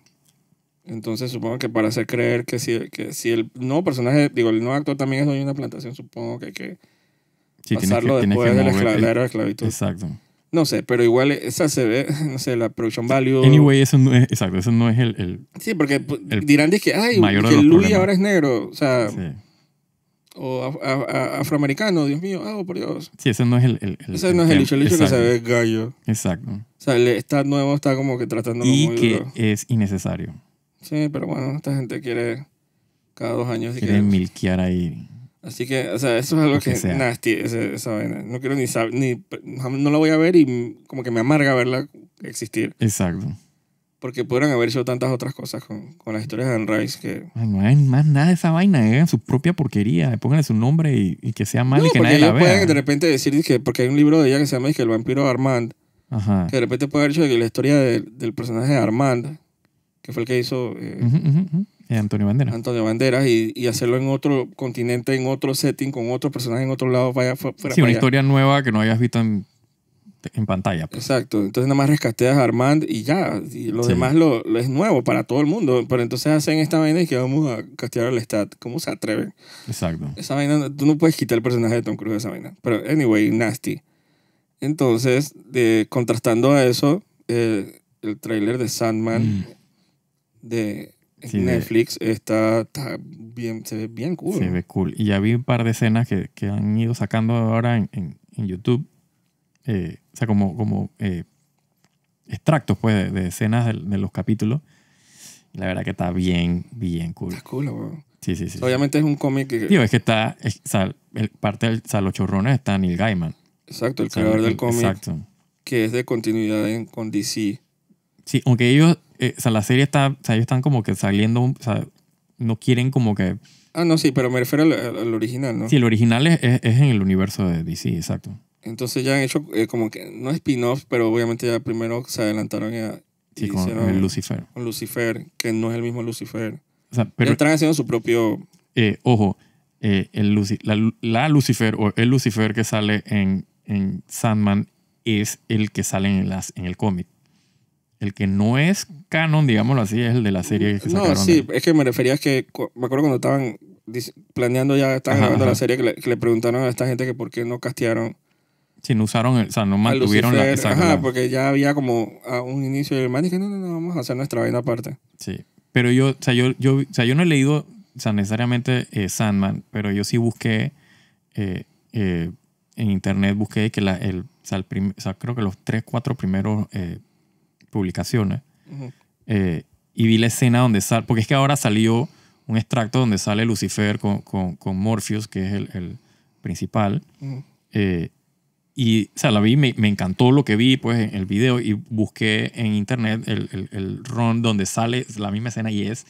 entonces supongo que para hacer creer que si, que si el nuevo personaje, digo, el nuevo actor también es dueño de una plantación, supongo que hay que sí, pasarlo que, después del era De esclavitud. Exacto. No sé, pero igual esa se ve, no sé, la production value. Anyway, eso no es, exacto, eso no es el... el sí, porque pues, dirán que, ay, que Luis ahora es negro, o sea... Sí o afroamericano, Dios mío, ah, oh, por Dios. Sí, ese no es el, el, Ese no es el hecho, el hecho que se ve gallo. Exacto. O sea, está nuevo, está como que tratando Y que es innecesario. Sí, pero bueno, esta gente quiere cada dos años. Quiere milquear ahí. Así que, o sea, eso es algo que, que nasty, esa, vaina. No quiero ni saber, ni, no la voy a ver y como que me amarga verla existir. Exacto. Porque pudieran haber hecho tantas otras cosas con, con las historias de Rice que... no hay más nada de esa vaina. Hagan su propia porquería. Pónganle su nombre y, y que sea mal y que nadie la vea. pueden de repente decir que... Porque hay un libro de ella que se llama El vampiro Armand. Ajá. Que de repente puede haber hecho que la historia del personaje de Armand, que fue el que hizo... Eh, eh, Antonio Banderas. Antonio Banderas y, y, hacerlo en otro continente, en otro setting, con otro personaje en otro lado. Vaya, sí, una historia nueva que no hayas visto en en pantalla. Pues. Exacto, entonces nada más rescateas a Armand y ya, y lo demás lo, es nuevo para todo el mundo, pero entonces hacen esta vaina y que vamos a castear al stat, ¿cómo se atreven? Exacto. Esa vaina, tú no puedes quitar el personaje de Tom Cruise de esa vaina, pero anyway, nasty. Entonces, contrastando a eso, eh, el trailer de Sandman mm. de Netflix Está, está, bien, se ve bien cool. Se ve cool. Y ya vi un par de escenas que, han ido sacando ahora en, en YouTube eh, o sea, como, como eh, extractos pues, de, escenas de, los capítulos. La verdad que está bien, bien cool. Sí, sí, Obviamente es un cómic Tío, es que está... el, parte de los chorrones está Neil Gaiman. Exacto, el creador del cómic. Que es de continuidad con DC. Sí, aunque ellos... Eh, o sea, la serie está... O sea, ellos están como que saliendo... O sea, no quieren como que... Ah, no, sí, pero me refiero al, original, ¿no? Sí, el original es, es en el universo de DC, exacto. Entonces ya han hecho eh, como que, no spin off pero obviamente ya primero se adelantaron a, hicieron Lucifer. Con Lucifer, que no es el mismo Lucifer. O pero, están haciendo su propio... Eh, ojo, eh, el la, Lucifer o el Lucifer que sale en, Sandman es el que sale en, las, en el cómic. El que no es canon, digámoslo así, es el de la serie que sacaron. No, sí, es que me refería a que me acuerdo cuando estaban planeando ya, estaban grabando la serie, que le, que le, preguntaron a esta gente que por qué no castearon si no usaron, o sea, no mantuvieron la Ajá, porque ya había como a un inicio del man dije, no, no, no, vamos a hacer nuestra vaina aparte. Sí, pero yo, o sea, yo, yo, o sea, yo no he leído, o sea, necesariamente eh, Sandman, pero yo sí busqué eh, eh, en internet, busqué que la, el, o sea, creo que los tres, cuatro primeros publicaciones y vi la escena donde sale, porque es que ahora salió un extracto donde sale Lucifer con, con, Morpheus, que es el, el principal. Uh y, o sea, la vi, me, me, encantó lo que vi, pues, en el video y busqué en internet el, el, el ron donde sale la misma escena y es,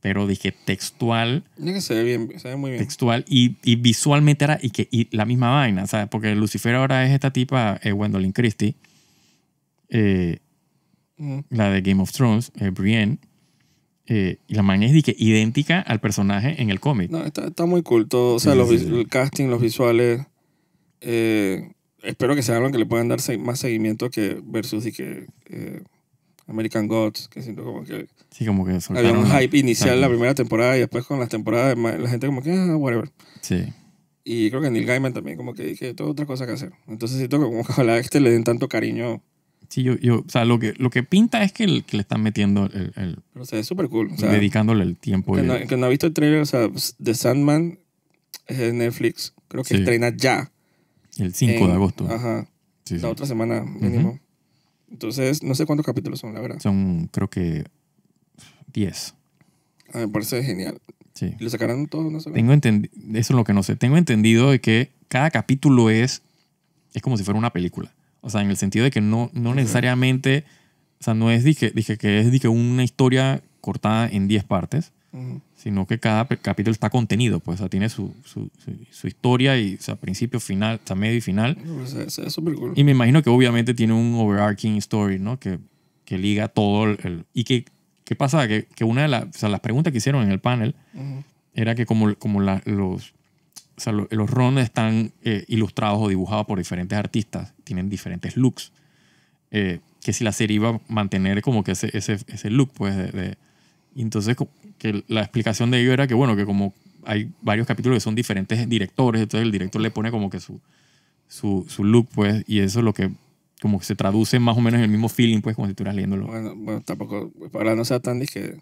pero dije textual. Dije que se ve bien, se ve muy bien. Textual y, y visualmente era y que, y la misma vaina, sea Porque Lucifer ahora es esta tipa, eh, Gwendolyn Christie, eh, la de Game of Thrones, eh, Brienne. Eh, y la vaina es que, idéntica al personaje en el cómic. No, está, está muy cool todo. O sea, los, el casting, los visuales. Eh, espero que sea algo que le puedan dar más seguimiento que versus y que eh, American Gods, que siento como que... Sí, como que Había un hype inicial la primera temporada y después con las temporadas la gente como que, ah, whatever. Sí. Y creo que Neil Gaiman también como que, que otra cosa que hacer. Entonces siento como que ojalá este le den tanto cariño. Sí, yo, yo, o sea, lo que, lo que pinta es que, le están metiendo el... el Pero es súper cool. dedicándole el tiempo. Que, no, que ha visto el trailer, o sea, The Sandman es de Netflix. Creo que sí. estrena ya. El 5 de agosto. Ajá. la otra semana mínimo. Entonces, no sé cuántos capítulos son, la verdad. Son, creo que 10. Ah, me parece genial. Sí. ¿Lo sacarán todos no sé Tengo entendido, eso es lo que no sé. Tengo entendido de que cada capítulo es, es como si fuera una película. O sea, en el sentido de que no, no necesariamente, o sea, no es, dije, dije que es dije, una historia cortada en 10 partes, Ajá sino que cada capítulo está contenido, pues tiene su, su, su, historia y a principio, final, a medio y final. Y me imagino que obviamente tiene un overarching story, ¿no? Que, que liga todo el... y que, ¿qué pasa? Que, que, una de las preguntas que hicieron en el panel era que como, como los, los, están eh, ilustrados o dibujados por diferentes artistas, tienen diferentes looks, eh, que si la serie iba a mantener como que ese, ese, ese look, pues, de y entonces que la explicación de ello era que, bueno, que como hay varios capítulos que son diferentes directores, entonces el director le pone como que su, su, su look, pues, y eso es lo que como que se traduce más o menos en el mismo feeling, pues, como si estuvieras leyéndolo. Bueno, bueno tampoco, para no sea tan, dije,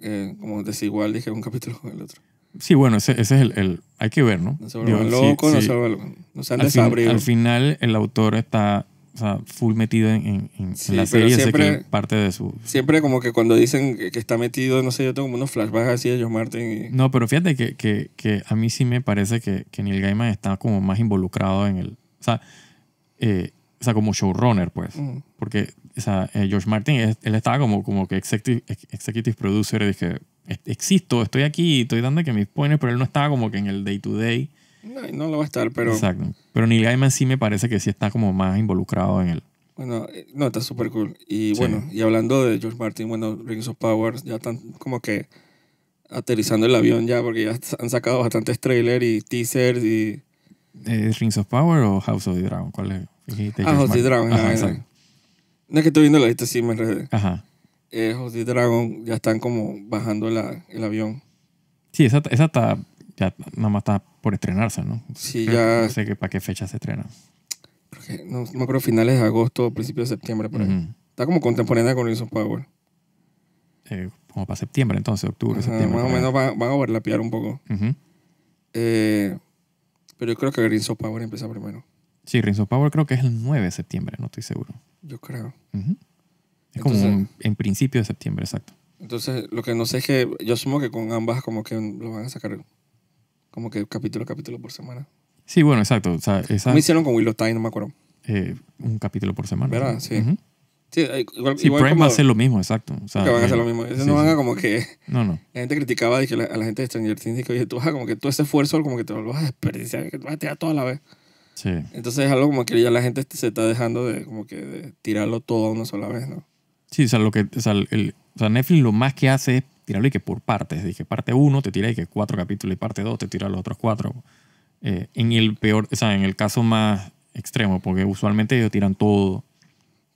eh, como desigual, dije, un capítulo con el otro. Sí, bueno, ese, ese es el, Hay que ver, ¿no? No se no se vuelvan. No sean al, al final, el autor está o sea, full metido en, la serie, siempre, parte de su... Siempre como que cuando dicen que está metido, no sé, yo tengo como unos flashbacks así de Josh Martin. No, pero fíjate que, que, que, a mí sí me parece que, Neil Gaiman está como más involucrado en el... O sea, eh, o sea como showrunner, pues. Mm. Porque, o sea, George eh, Martin, él estaba como, como que executive, executive producer, dije, existo, estoy aquí, estoy dando que mis pones, pero él no estaba como que en el day to day no, no lo va a estar, pero. Exacto. Pero Neil Gaiman sí me parece que sí está como más involucrado en él. Bueno, eh, no, está súper cool. Y bueno, y hablando de George Martin, bueno, Rings of Power, ya están como que aterrizando el avión ya, porque ya han sacado bastantes trailers y teasers y. ¿Es Rings of Power o House of the Dragon? ¿Cuál es? Ah, House of the Dragon. Ajá, ajá. No es que estoy viendo la lista, sí, me enredé. Ajá. Eh, House of the Dragon ya están como bajando la, el avión. Sí, esa, esa está, ya nada más está por estrenarse, ¿no? Sí, ya. No sé que, para qué fecha se estrena. no, creo finales de agosto, principios de septiembre, Está como contemporánea con Rings of Power. Eh, como para septiembre, entonces, octubre, septiembre. Más o menos van, a overlapear un poco. Eh, pero yo creo que Rings of Power empieza primero. Sí, Rings of Power creo que es el 9 de septiembre, no estoy seguro. Yo creo. Es como en principio de septiembre, exacto. Entonces, lo que no sé es que yo asumo que con ambas como que lo van a sacar como que capítulo a capítulo por semana. Sí, bueno, exacto. O Me hicieron con Willow Time, no me acuerdo. Eh, un capítulo por semana. ¿Verdad? Sí. Sí, eh, igual, sí, igual como, va a hacer lo mismo, exacto. O que van a hacer lo mismo. Eso no van a como que... No, no. La gente criticaba a la gente de Stranger Things que oye, tú vas como que todo ese esfuerzo como que te lo vas a desperdiciar, que te vas a tirar toda la vez. Sí. Entonces es algo como que ya la gente se está dejando de como que tirarlo todo a una sola vez, ¿no? Sí, o sea, lo que, o sea, o sea, Netflix lo más que hace es tirarlo y que por partes. Dije, parte 1 te tira y que cuatro capítulos y parte 2 te tira los otros cuatro. Eh, en el peor, o sea, en el caso más extremo, porque usualmente ellos tiran todo.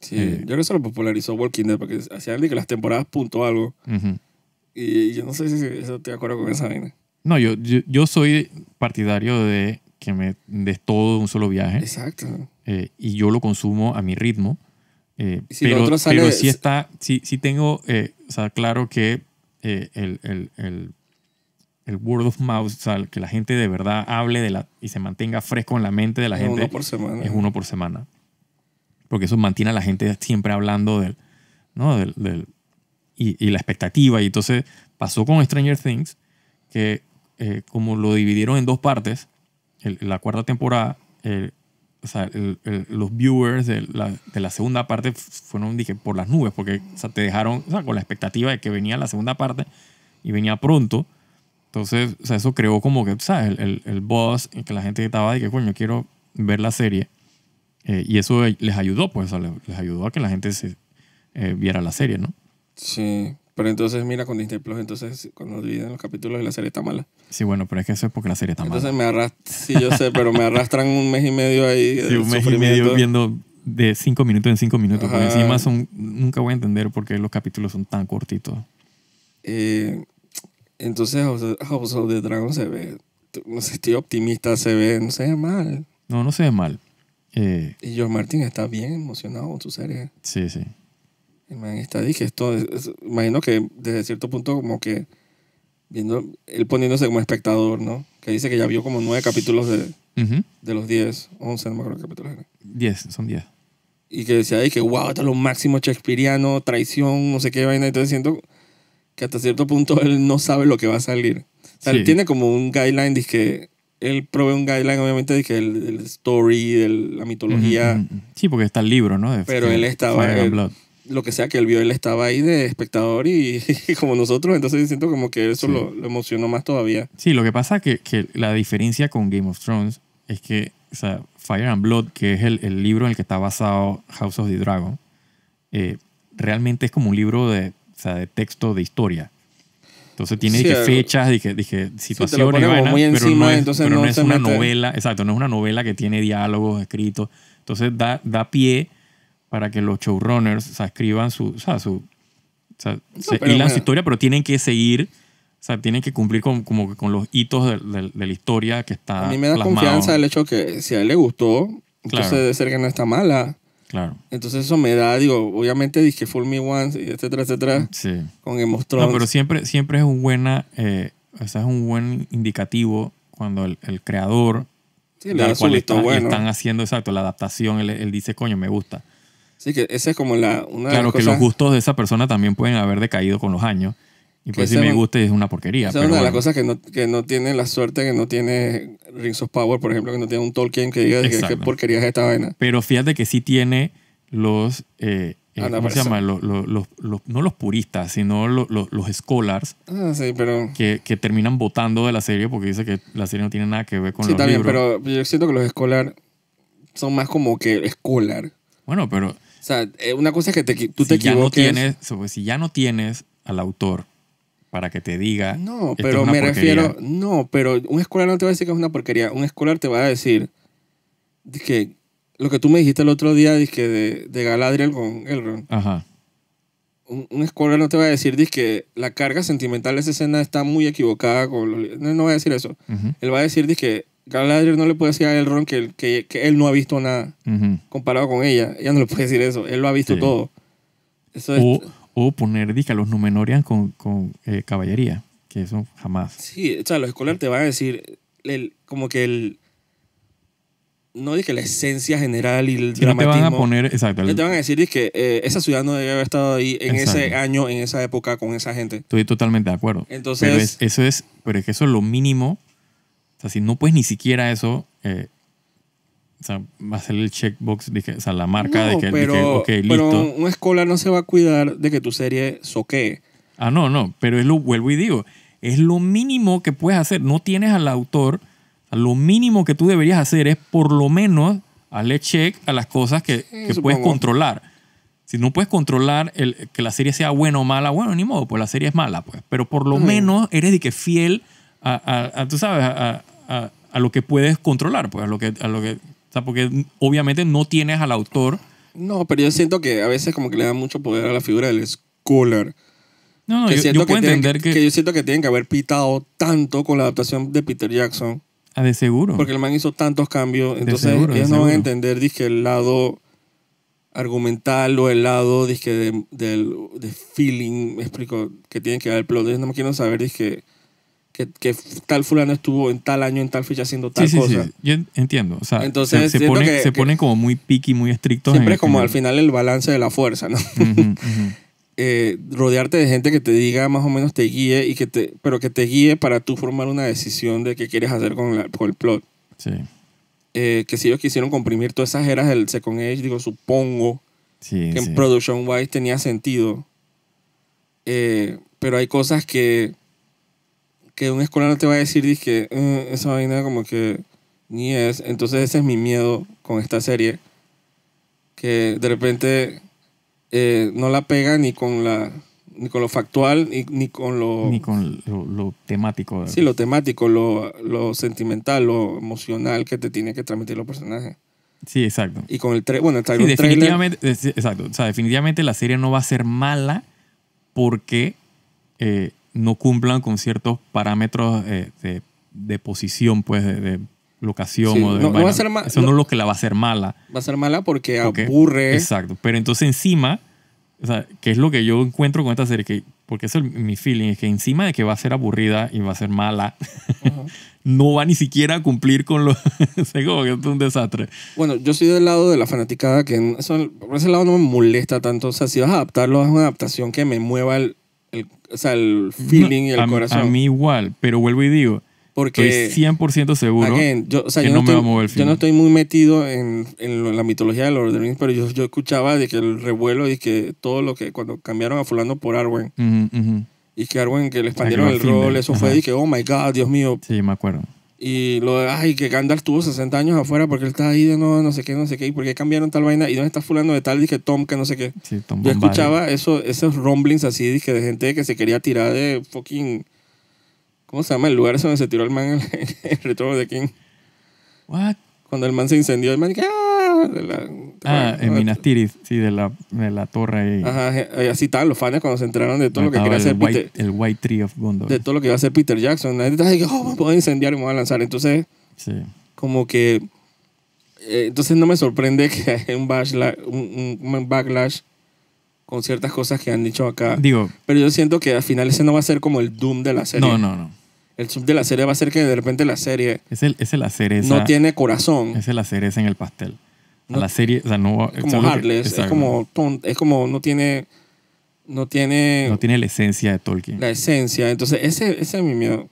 Sí, yo creo que eso lo popularizó Walking Dead, porque hacían que las temporadas punto algo. Y yo no sé si eso te acuerdo con esa vaina. No, yo, yo, yo, soy partidario de que me des todo un solo viaje. Exacto. Eh, y yo lo consumo a mi ritmo. Eh, si pero, pero sí está, sí, sí tengo, o sea, claro que eh, el, el, el, el, word of mouth, o sea, que la gente de verdad hable de la, y se mantenga fresco en la mente de la gente. por semana. Es uno por semana. Porque eso mantiene a la gente siempre hablando del, ¿no? Del, del, y, y, la expectativa. Y entonces pasó con Stranger Things, que eh, como lo dividieron en dos partes, la cuarta temporada, eh, o sea, los viewers de la, de la, segunda parte fueron, dije, por las nubes, porque o sea, te dejaron con la expectativa de que venía la segunda parte y venía pronto. Entonces, o sea, eso creó como que, ¿sabes? El, el, boss, que la gente estaba de que, coño, quiero ver la serie. Eh, y eso eh, les ayudó, pues, les, les, ayudó a que la gente se eh, viera la serie, ¿no? Sí. Pero entonces mira con Disney Plus, entonces cuando dividen los capítulos de la serie está mala. Sí, bueno, pero es que eso es porque la serie está mala. Entonces me arrastran, sí, yo sé, pero me arrastran un mes y medio ahí. Sí, un mes y medio viendo de cinco minutos en cinco minutos. encima son, nunca voy a entender por qué los capítulos son tan cortitos. Eh, entonces House of the Dragon se ve, no sé, estoy optimista, se ve, no se ve mal. No, no se ve mal. Eh, y George Martin está bien emocionado con su serie. Sí, sí está, dije, esto imagino que desde cierto punto como que viendo, él poniéndose como espectador, ¿no? Que dice que ya vio como nueve capítulos de, de los diez, once, no me acuerdo capítulos Diez, son diez. Y que decía, ahí que wow, esto es lo máximo shakespeariano, traición, no sé qué vaina. Entonces siento que hasta cierto punto él no sabe lo que va a salir. O sea, él tiene como un guideline, dice que él provee un guideline, obviamente, de que el, story, de la mitología. Sí, porque está el libro, ¿no? pero este, él estaba. en lo que sea que él vio, él estaba ahí de espectador y, como nosotros, entonces siento como que eso lo, emocionó más todavía. Sí, lo que pasa es que, la diferencia con Game of Thrones es que, Fire and Blood, que es el, libro en el que está basado House of the Dragon, eh, realmente es como un libro de, de texto de historia. Entonces tiene fechas, dije, dije situaciones, pero no es, una novela, exacto, no es una novela que tiene diálogos escritos. Entonces da, da pie para que los showrunners escriban su, o sea, su, o historia, pero tienen que seguir, o sea, tienen que cumplir con, como con los hitos de, la historia que está. A mí me da confianza el hecho que si a él le gustó, entonces debe ser que no está mala. Claro. Entonces eso me da, digo, obviamente dije Full Me Once, etcétera, etcétera, sí. con el No, pero siempre, siempre es un buena, eh, es un buen indicativo cuando el, creador Sí, da está, bueno. están haciendo exacto la adaptación. él, dice, coño, me gusta. Sí, que ese es como la, una claro, que los gustos de esa persona también pueden haber decaído con los años. Y pues si me gusta es una porquería. pero es una de las cosas que no, que no tiene la suerte, que no tiene Rings of Power, por ejemplo, que no tiene un Tolkien que diga qué porquería es esta vaina. Pero fíjate que sí tiene los... Eh, eh, ¿Cómo se llama? Los, los, no los puristas, sino los, scholars ah, sí, pero... que, que, terminan votando de la serie porque dice que la serie no tiene nada que ver con sí, los libros. Sí, pero yo siento que los scholars son más como que scholar. Bueno, pero o sea, eh, una cosa es que tú te equivoques. no tienes, si ya no tienes al autor para que te diga. No, pero me refiero. No, pero un escolar no te va a decir que es una porquería. Un escolar te va a decir que lo que tú me dijiste el otro día que de, Galadriel con Elrond. Ajá. Un, escolar no te va a decir que la carga sentimental de esa escena está muy equivocada. Con no, no va a decir eso. Él va a decir que Galadriel no le puede decir a Elrond que, que, que él no ha visto nada comparado con ella. Ella no le puede decir eso. Él lo ha visto todo. o, es... poner diga, los Numenorian con, con eh, caballería, que eso jamás. Sí, o sea, los escolares te van a decir el, como que el... No dije la esencia general y el dramatismo. No te van a poner, exacto. te van a decir que eh, esa ciudad no debe haber estado ahí en ese año, en esa época, con esa gente. Estoy totalmente de acuerdo. Entonces... eso es, pero es que eso es lo mínimo o sea, si no puedes ni siquiera eso, eh, o sea, va a ser el checkbox, o sea, la marca de que, pero, Pero un escolar no se va a cuidar de que tu serie soquee. Ah, no, no, pero es lo, vuelvo y digo, es lo mínimo que puedes hacer. No tienes al autor, lo mínimo que tú deberías hacer es por lo menos darle check a las cosas que, puedes controlar. Si no puedes controlar el, que la serie sea buena o mala, bueno, ni modo, pues la serie es mala, pues. Pero por lo menos eres de que fiel a, a, tú sabes, a, a, lo que puedes controlar, pues a lo que, a lo que, o porque obviamente no tienes al autor. No, pero yo siento que a veces como que le da mucho poder a la figura del scholar. No, yo, siento que entender que, yo siento que tienen que haber pitado tanto con la adaptación de Peter Jackson. a ah, de seguro. Porque el man hizo tantos cambios, entonces ellos no van a entender, dije, el lado argumental o el lado dizque, de, del feeling, me explico, que tiene que dar el plot. Ellos no me quieren saber, dije, que, tal fulano estuvo en tal año, en tal fecha haciendo tal cosa. Yo entiendo. Entonces, se, pone ponen, como muy picky, muy estrictos. Siempre como al final el balance de la fuerza, ¿no? Eh, rodearte de gente que te diga más o menos, te guíe, y que te, pero que te guíe para tú formar una decisión de qué quieres hacer con, el plot. Sí. Eh, que si ellos quisieron comprimir todas esas eras del Second Age, digo, supongo que en Production Wise tenía sentido. Eh, pero hay cosas que que un escolar no te va a decir, dije, eh, esa vaina como que ni es. Entonces ese es mi miedo con esta serie, que de repente eh, no la pega ni con la ni con lo factual, ni, con lo... Ni con lo, temático. Sí, lo temático, lo, lo, sentimental, lo emocional que te tiene que transmitir los personajes. Sí, exacto. Y con el... bueno, definitivamente, Exacto. definitivamente la serie no va a ser mala porque... Eh, no cumplan con ciertos parámetros eh, de, posición, pues, de, locación o de no, no va a ser Eso no, es lo que la va a hacer mala. Va a ser mala porque aburre. Exacto. Pero entonces encima, o sea, que es lo que yo encuentro con esta serie, que, porque es mi feeling, es que encima de que va a ser aburrida y va a ser mala, no va ni siquiera a cumplir con lo... que es un desastre. Bueno, yo soy del lado de la fanaticada, que por ese lado no me molesta tanto. O sea, si vas a adaptarlo, es una adaptación que me mueva el o sea, el feeling y el corazón. A mí igual, pero vuelvo y digo, porque 100% seguro yo, no, estoy, me va a mover Yo no estoy muy metido en, la mitología de Lord of Rings, pero yo, yo, escuchaba de que el revuelo y que todo lo que cuando cambiaron a fulano por Arwen y que Arwen que le expandieron el rol, eso fue y que oh my god, Dios mío. Sí, me acuerdo. Y lo de, ay, que Gandalf tuvo 60 años afuera porque él está ahí de no, no sé qué, no sé qué, y por qué cambiaron tal vaina, y dónde está fulano de tal, dije Tom, que no sé qué. Yo escuchaba eso, esos rumblings así, dije, de gente que se quería tirar de fucking, ¿cómo se llama? El lugar donde se tiró el man en el, Retro de King. What? Cuando el man se incendió, el man, ¡ah! Ah, en Minas Tirith, sí, de la, de la torre. Y... Ajá, eh, así estaban los fans cuando se enteraron de todo lo que quería hacer El White Tree of Gondor. De todo lo que iba a hacer Peter Jackson. Nadie estaba estaba oh, me puedo incendiar y me voy a lanzar. Entonces, como que. Eh, entonces no me sorprende que haya un backlash, un, backlash con ciertas cosas que han dicho acá. Digo. Pero yo siento que al final ese no va a ser como el Doom de la serie. No, no, no. El doom de la serie va a ser que de repente la serie. Es el, es el hacer No tiene corazón. Es el cereza en el pastel la serie. O sea, no, es como es, como, no tiene... No tiene... No tiene la esencia de Tolkien. La esencia. Entonces, ese, ese es mi miedo.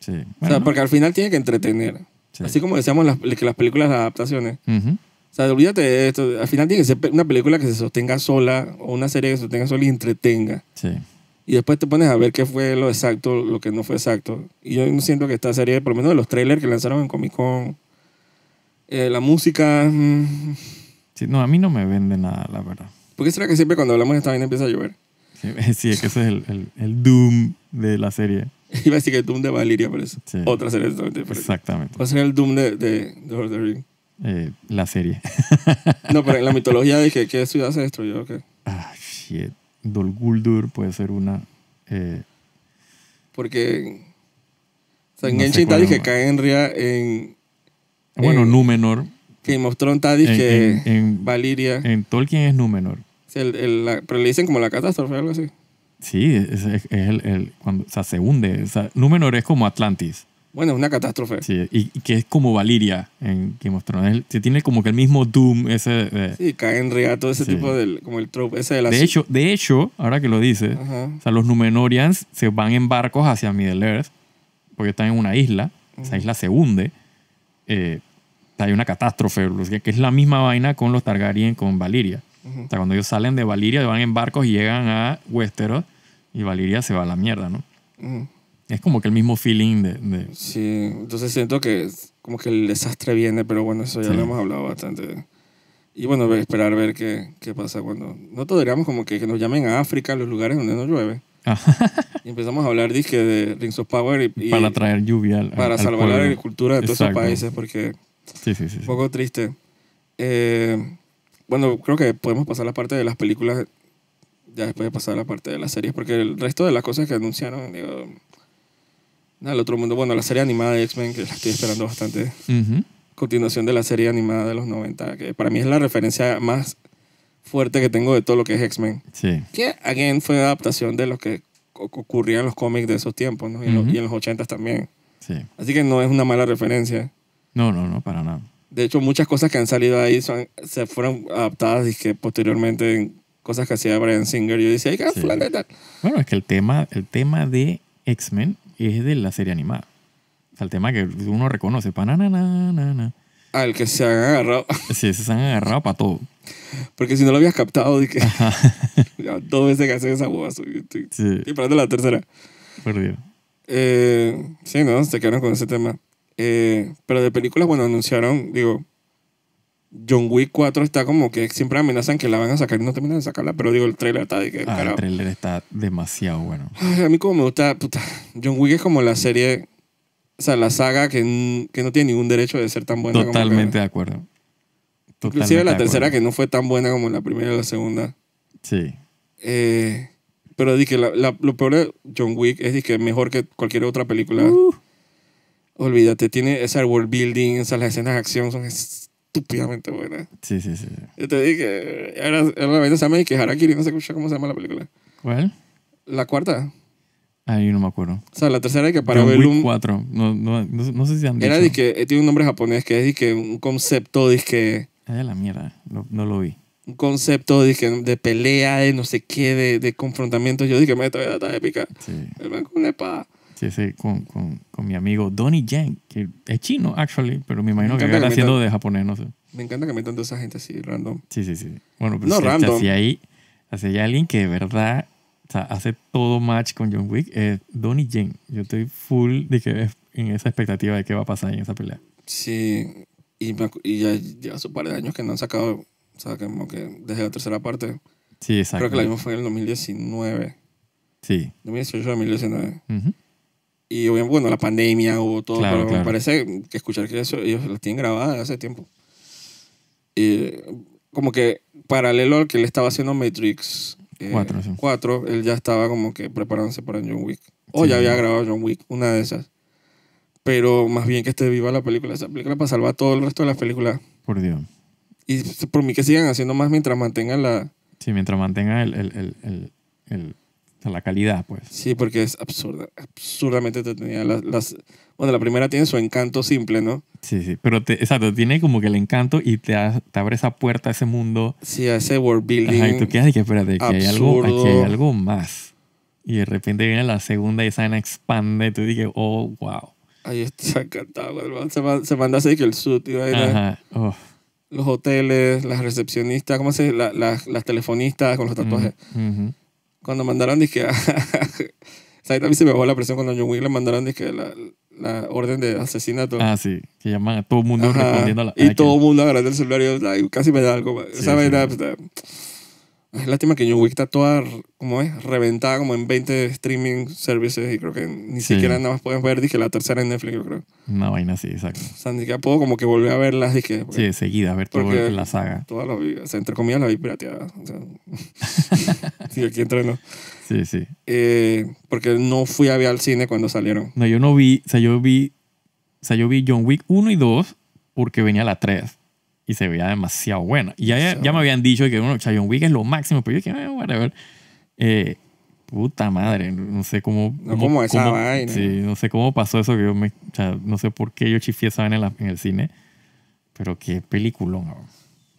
Sí. o sea, porque al final tiene que entretener. Así como decíamos que las películas, las adaptaciones. O sea, olvídate de esto. Al final tiene que ser una película que se sostenga sola o una serie que se sostenga sola y entretenga. Sí. Y después te pones a ver qué fue lo exacto, lo que no fue exacto. Y yo siento que esta serie, por lo menos de los trailers que lanzaron en Comic Con, eh, la música. Mm. no, a mí no me vende nada, la verdad. ¿Por qué será que siempre cuando hablamos de esta vaina empieza a llover? Sí, es que ese es el, el- doom de la serie. Iba a decir que el Doom de Valiria, por eso otra serie Exactamente. Va a ser el Doom de, de, de Lord of the Rings. Eh, la serie. No, pero en la mitología dije qué ciudad se destruyó, ¿qué? Ah, shit. Dol Guldur puede ser una. Eh, Porque. O sea, en que cae en en bueno, eh, Númenor. Que mostró que en, Valiria. En Tolkien es Númenor. pero le dicen como la catástrofe, algo así. Sí, es, el, cuando se hunde. O sea, Númenor es como Atlantis. Bueno, es una catástrofe. Sí, y, que es como Valiria en Game Se tiene como que el mismo Doom ese. De, sí, cae en todo ese tipo de. como el trope ese de la. De hecho, de hecho ahora que lo dice, o sea, los Númenorians se van en barcos hacia Middle Earth porque están en una isla. Esa isla se hunde eh, hay una catástrofe, que es la misma vaina con los Targaryen, con Valiria. O sea, cuando ellos salen de Valiria, van en barcos y llegan a Westeros y Valiria se va a la mierda, ¿no? Es como que el mismo feeling de, Sí, entonces siento que como que el desastre viene, pero bueno, eso ya lo hemos hablado bastante. Y bueno, esperar a ver qué, qué pasa cuando... No diríamos como que, que nos llamen a África, los lugares donde no llueve y empezamos a hablar dije, de Rings of Power y, para traer lluvia para salvar la agricultura de todos esos países porque sí, sí, sí, un poco triste eh, bueno creo que podemos pasar la parte de las películas ya después de pasar la parte de las series porque el resto de las cosas que anunciaron digo nada, el otro mundo bueno la serie animada de X-Men que la estoy esperando bastante continuación de la serie animada de los 90 que para mí es la referencia más fuerte que tengo de todo lo que es X-Men. Sí. Que, again, fue una adaptación de lo que ocurría en los cómics de esos tiempos, ¿no? Y, en los ochentas también. Sí. Así que no es una mala referencia. No, no, no, para nada. De hecho, muchas cosas que han salido ahí son, se fueron adaptadas y que posteriormente en cosas que hacía Brian Singer, yo decía, ¡ay, qué Bueno, es que el tema, el tema de X-Men es de la serie animada. O sea, el tema que uno reconoce, pa na, na, na, na. Al que se han agarrado. Sí, se han agarrado para todo. Porque si no lo habías captado, dije, ya, dos veces que haces esa huevazo estoy, sí. la tercera. Perdido. Eh, sí, no, se quedaron con ese tema. Eh, pero de películas, bueno, anunciaron, digo, John Wick 4 está como que siempre amenazan que la van a sacar y no terminan de sacarla, pero digo, el trailer está de que. Ah, el trailer está demasiado bueno. a mí, como me gusta, puta, John Wick es como la serie, o sea, la saga que, que no tiene ningún derecho de ser tan buena. Totalmente como de acuerdo. Inclusive la tercera que no fue tan buena como la primera o la segunda. Sí. Eh, pero dije, la, la, lo peor de John Wick es que mejor que cualquier otra película. Uh. Olvídate, tiene esa world building, esas escenas de acción son estúpidamente buenas. Sí, sí, sí. Yo te dije, que era la vez se llama que Harakiri, no sé cómo se llama la película. ¿Cuál? La cuarta. Ahí no me acuerdo. O sea, la tercera que para ver un... 4. No, no, no, no, sé si han dicho. Era de que eh, tiene un nombre japonés que es de que un concepto de que Ay, la mierda, no, no lo vi. Un concepto dije, de pelea, de no sé qué, de, de confrontamiento. Yo dije, me está épica. Sí. El man con una espada. Sí, sí, con, con, con mi amigo Donnie Yang, que es chino, actually, pero me imagino que está haciendo de japonés, no sé. Me encanta que metan toda esa gente así, random. Sí, sí, sí. Bueno, pero no, si, random. Si hay, alguien que de verdad hace todo match con John Wick es Donnie Yen. Yo estoy full de que en esa expectativa de qué va a pasar en esa pelea. Sí, y, ya hace un par de años que no han sacado, o sea, como que desde la tercera parte. Sí, exacto. Creo que la misma fue en el 2019. Sí. 2018, 2019. Y bueno, la pandemia hubo todo, pero me parece que escuchar que eso, ellos las tienen grabadas hace tiempo. Y como que paralelo al que él estaba haciendo Matrix 4, eh, él ya estaba como que preparándose para John Wick. O ya había grabado John Wick, una de esas pero más bien que esté viva la película. Esa película para salvar todo el resto de la película. Por Dios. Y por mí que sigan haciendo más mientras mantengan la... Sí, mientras mantengan el, el, el, el la calidad, pues. Sí, porque es absurda, absurdamente entretenida. Las, bueno, la primera tiene su encanto simple, ¿no? Sí, sí, pero exacto, tiene como que el encanto y te, abre esa puerta a ese mundo. Sí, a ese world building. Ajá, y tú quedas y que espérate, que hay, algo, aquí hay algo más. Y de repente viene la segunda y esa expande y tú dices, oh, wow. Ahí está encantado. Se, se manda así que el suit. Y Ajá. Los hoteles, las recepcionistas, ¿cómo se la, las, las telefonistas con los tatuajes. Cuando mandaron, dije. o sea, ahí también se me bajó la presión cuando a John Wick le mandaron, dije, la, la orden de asesinato. Ah, sí. Que llaman a todo el mundo respondiendo a la. Y todo el mundo agarrando el celular y casi me da algo. Sí, pues, es lástima que John Wick está toda, como es? Reventada como en 20 streaming services y creo que ni siquiera nada más puedes ver, dije, la tercera en Netflix, yo creo. Una vaina así, exacto. O sea, ni siquiera puedo como que volver a verlas, dije. Porque, sí, seguida, a ver toda la saga. Todas las vi, o sea, entre comillas las vi pirateadas. y sí, aquí entreno. Sí, sí. Eh, porque no fui a ver al cine cuando salieron. No, yo no vi, o sea, yo vi, o sea, yo vi John Wick 1 y 2 porque venía la 3 y se veía demasiado buena. Y ya, ya me habían dicho que bueno, Chayon Wick es lo máximo, pero yo dije, eh, whatever. Eh, puta madre, no sé cómo. No cómo, no sé cómo pasó eso que yo me. O sea, no sé por qué yo chifié esa vaina en, el cine, pero qué peliculón,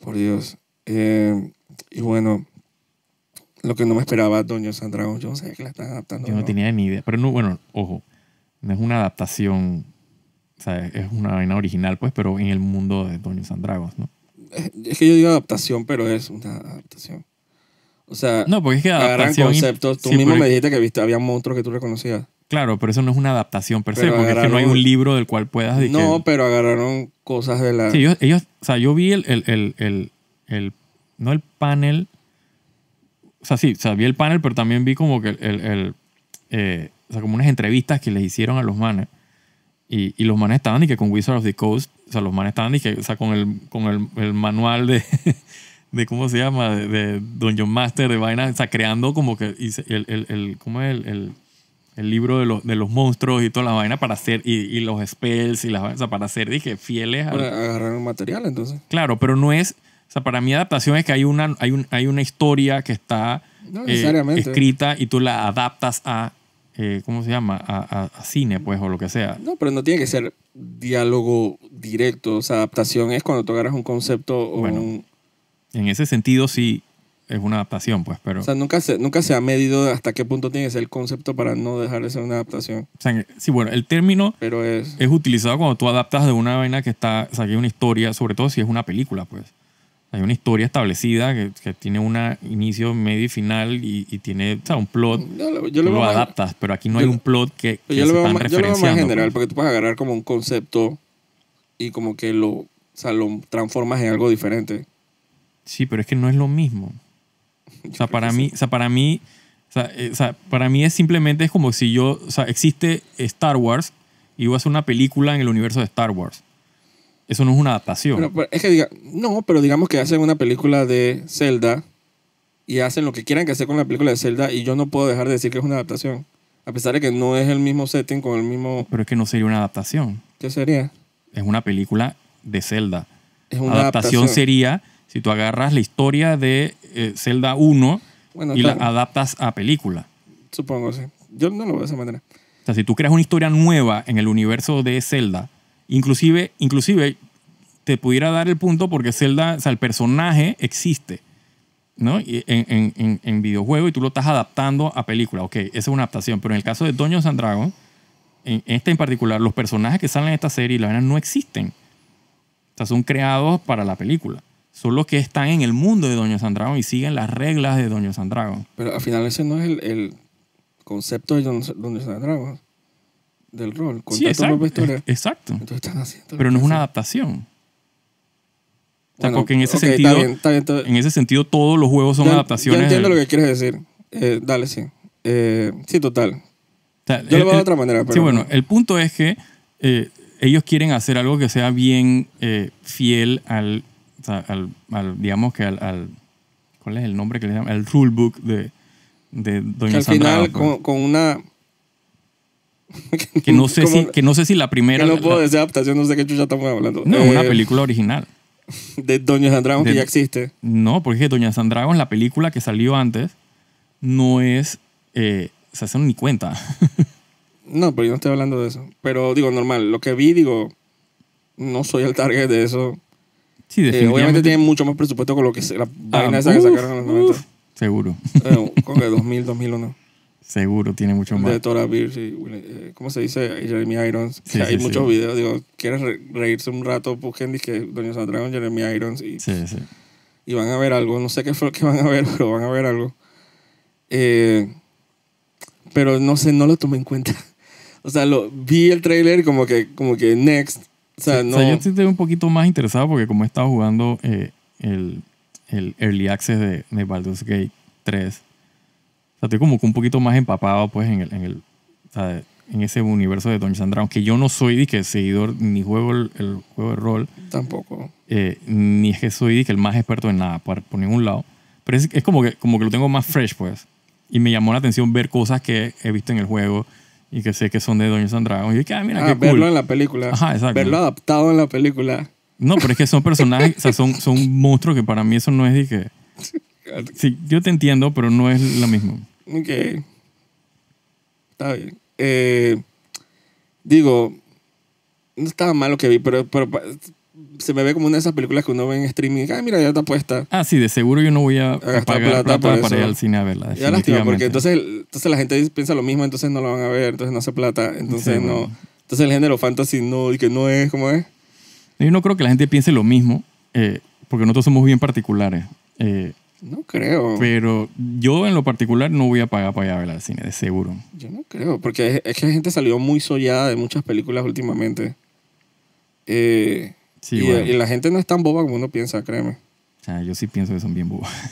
Por Dios. Eh, y bueno, lo que no me esperaba, Doña Sandra yo no sé que la están adaptando. Yo no, tenía ni idea, pero no, bueno, ojo, no es una adaptación o sea, es una vaina original, pues, pero en el mundo de Doña and Dragons, ¿no? Es, que yo digo adaptación, pero es una adaptación. O sea, no, porque es que conceptos. Tú mismo me dijiste que había monstruos que tú reconocías. Claro, pero eso no es una adaptación per se, porque no hay un libro del cual puedas decir. No, pero agarraron cosas de la. ellos, ellos o sea, yo vi el, el, el, el, no el panel, o sea, sí, sea, vi el panel, pero también vi como que el, eh, o sea, como unas entrevistas que les hicieron a los manes y, los manes estaban y que con Wizard of the Coast, o sea, los manes estaban y que, o sea, con el, con el, manual de, de, ¿cómo se llama? De, de Dungeon Master, de vaina, o sea, creando como que el, el, el ¿cómo es? el, libro de los, de los monstruos y toda la vaina para hacer, y, los spells y las vainas, o sea, para ser, dije, fieles a... Para agarrar un material, entonces. Claro, pero no es, o sea, para mi adaptación es que hay una, hay un, hay una historia que está eh, escrita y tú la adaptas a, eh, ¿cómo se llama? A, cine, pues, o lo que sea. No, pero no tiene que ser diálogo directo. O sea, adaptación es cuando tú agarras un concepto o bueno, un... En ese sentido, sí, es una adaptación, pues, pero... O sea, nunca se, nunca se ha medido hasta qué punto tiene que ser el concepto para no dejar de ser una adaptación. O sea, e, sí, bueno, el término es... utilizado cuando tú adaptas de una vaina que está, o sea, que una historia, sobre todo si es una película, pues hay una historia establecida que, tiene un inicio, medio y final y, tiene un plot. lo, adaptas, pero aquí no hay un plot que, se están referenciando. Yo lo veo más general, porque tú puedes agarrar como un concepto y como que lo, o transformas en algo diferente. Sí, pero es que no es lo mismo. O sea, para mí, o sea, para eh, mí, para mí es simplemente como si yo, o sea, existe Star Wars y voy a una película en el universo de Star Wars. Eso no es una adaptación. es que diga, no, pero digamos que hacen una película de Zelda y hacen lo que quieran que hacer con la película de Zelda y yo no puedo dejar de decir que es una adaptación. A pesar de que no es el mismo setting con el mismo... Pero es que no sería una adaptación. ¿Qué sería? Es una película de Zelda. Es una adaptación, sería si tú agarras la historia de eh, Zelda 1 y la adaptas a película. Supongo, sí. Yo no lo veo de esa manera. O sea, si tú creas una historia nueva en el universo de Zelda Inclusive, inclusive te pudiera dar el punto porque Zelda, o sea, el personaje existe, ¿no? En, en, videojuego y tú lo estás adaptando a película. Ok, esa es una adaptación. Pero en el caso de Doño Sandrago en esta en particular, los personajes que salen en esta serie, la verdad, no existen. O sea, son creados para la película. Son los que están en el mundo de Doño Sandragon y siguen las reglas de Doño Sandragon. Pero al final ese no es el, concepto de Doño Sandragon del rol, con sí, exacto, Exacto. Pero no es una adaptación. O sea, porque en ese, sentido, en ese sentido todos los juegos son adaptaciones. Yo entiendo lo que quieres decir. Eh, dale, sí. Eh, sí, total. yo lo veo de otra manera. Pero sí, bueno, el punto es que eh, ellos quieren hacer algo que sea bien fiel al, al, digamos que al, ¿cuál es el nombre que le llaman? Al rulebook de, de Doña Sandra. Al final, con una que no sé, si, que no sé si la primera... no puedo decir adaptación, no sé qué chucha estamos hablando. No, una eh, película original. De Doña Sandragon, que ya existe. No, porque Doña Sandragon, la película que salió antes, no es... Eh, se hacen ni cuenta. no, pero yo no estoy hablando de eso. Pero digo, normal, lo que vi, digo, no soy el target de eso. Sí, eh, obviamente tienen mucho más presupuesto con lo que la ah, vaina esa que sacaron en los 90. seguro. con 2000, 2001. Seguro tiene mucho más. De Tora eh, ¿cómo se dice? Jeremy Irons. hay muchos videos. Digo, ¿quieres reírse un rato? Busquen que Doña Sandra con Jeremy Irons. Y, sí, sí. Y van a ver algo. No sé qué fue lo que van a ver, pero van a ver algo. Eh, pero no sé, no lo tomé en cuenta. O sea, lo, vi el trailer como que, como que next. O sea, yo estoy un poquito más interesado porque como he estado jugando eh, el, el Early Access de, de Baldur's Gate 3 sea, estoy como que un poquito más empapado pues en el, en el en ese universo de Dungeons and Dragons, que yo no soy de que seguidor ni juego el, juego de rol. Tampoco. Eh, ni es que soy que el más experto en nada, por, ningún lado. Pero es, como, que, como que lo tengo más fresh, pues. Y me llamó la atención ver cosas que he visto en el juego y que sé que son de Dungeons and Dragons. Y dije, ah, mira, ah, verlo en la película. Ajá, Verlo adaptado en la película. No, pero es que son personajes, o sea, son, son monstruos que para mí eso no es de que... Sí, yo te entiendo, pero no es lo mismo. Ok. Está bien. Eh, digo, no estaba mal lo que vi, pero, pero se me ve como una de esas películas que uno ve en streaming. Ah, mira, ya está puesta. Ah, sí, de seguro yo no voy a, gastar pagar plata, para ir al cine a verla. Ya lástima, porque entonces, entonces la gente piensa lo mismo, entonces no la van a ver, entonces no hace plata, entonces no. Entonces el género fantasy no, y que no es como es. Yo no creo que la gente piense lo mismo, eh, porque nosotros somos bien particulares. Eh, no creo. Pero yo en lo particular no voy a pagar para ir a ver al cine, de seguro. Yo no creo, porque es, que la gente salió muy sollada de muchas películas últimamente. Eh, y, la gente no es tan boba como uno piensa, créeme. yo sí pienso que son bien bobas.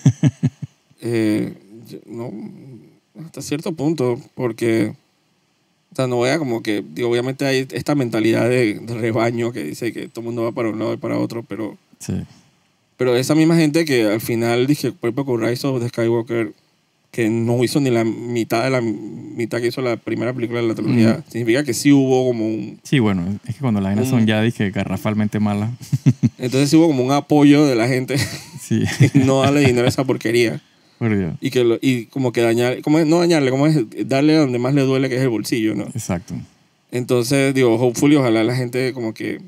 Eh, no, hasta cierto punto, porque... O no voy como que, obviamente hay esta mentalidad de, rebaño que dice que todo el mundo va para un lado y para otro, pero... Sí pero esa misma gente que al final dije, por ejemplo, con Rise of Skywalker, que no hizo ni la mitad de la mitad que hizo la primera película de la trilogía, significa que sí hubo como un... Sí, bueno, es que cuando la gente son ya dije garrafalmente mala. Entonces sí hubo como un apoyo de la gente. Sí. no darle dinero a esa porquería. Por Dios. Y, que y como que dañar, como es, no dañarle, como es darle donde más le duele, que es el bolsillo, ¿no? Exacto. Entonces, digo, hopefully, ojalá la gente como que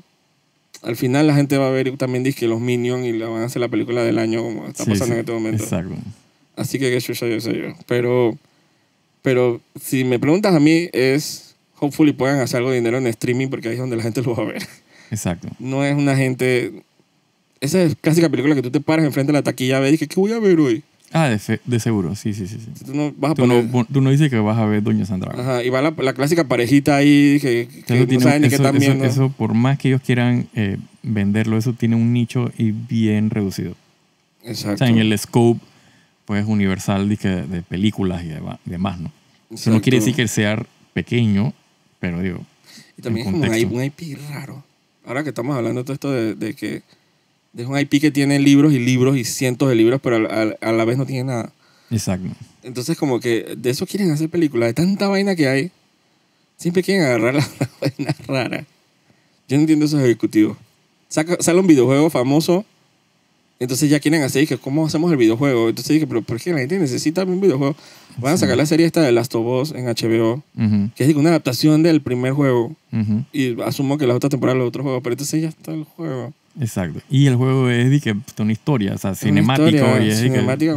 al final la gente va a ver y también dice que los Minions y la van a hacer la película del año como está pasando en este momento. Exacto. Así que yo Pero, pero si me preguntas a mí es, hopefully puedan hacer algo de dinero en streaming porque ahí es donde la gente lo va a ver. Exacto. No es una gente... Esa es clásica película que tú te paras enfrente de la taquilla y ves ¿qué voy a ver hoy? Ah, de, de seguro, sí, sí, sí. Tú no, vas a poner... tú no dices que vas a ver Doña Sandra. Ajá, y va la, la clásica parejita ahí que, que no saben ni qué están eso, Eso, por más que ellos quieran eh, venderlo, eso tiene un nicho y bien reducido. Exacto. O sea, en el scope, pues, universal de, de películas y demás, ¿no? Eso no quiere decir que sea pequeño, pero digo... Y también es como un IP raro. Ahora que estamos hablando de todo esto de que de un IP que tiene libros y libros y cientos de libros, pero a, a, la vez no tiene nada. Exacto. Entonces, como que de eso quieren hacer películas, de tanta vaina que hay, siempre quieren agarrar la vaina rara Yo no entiendo esos ejecutivos. Saca, sale un videojuego famoso, entonces ya quieren hacer, dije ¿cómo hacemos el videojuego? Entonces dije, pero ¿por qué la gente necesita un videojuego? Van a sacar la serie esta de Last of Us en HBO, que es una adaptación del primer juego, y asumo que la otra temporada los otros juegos, pero entonces ya está el juego. Exacto. Y el juego es de que, una historia, o sea, cinemático. y cinemática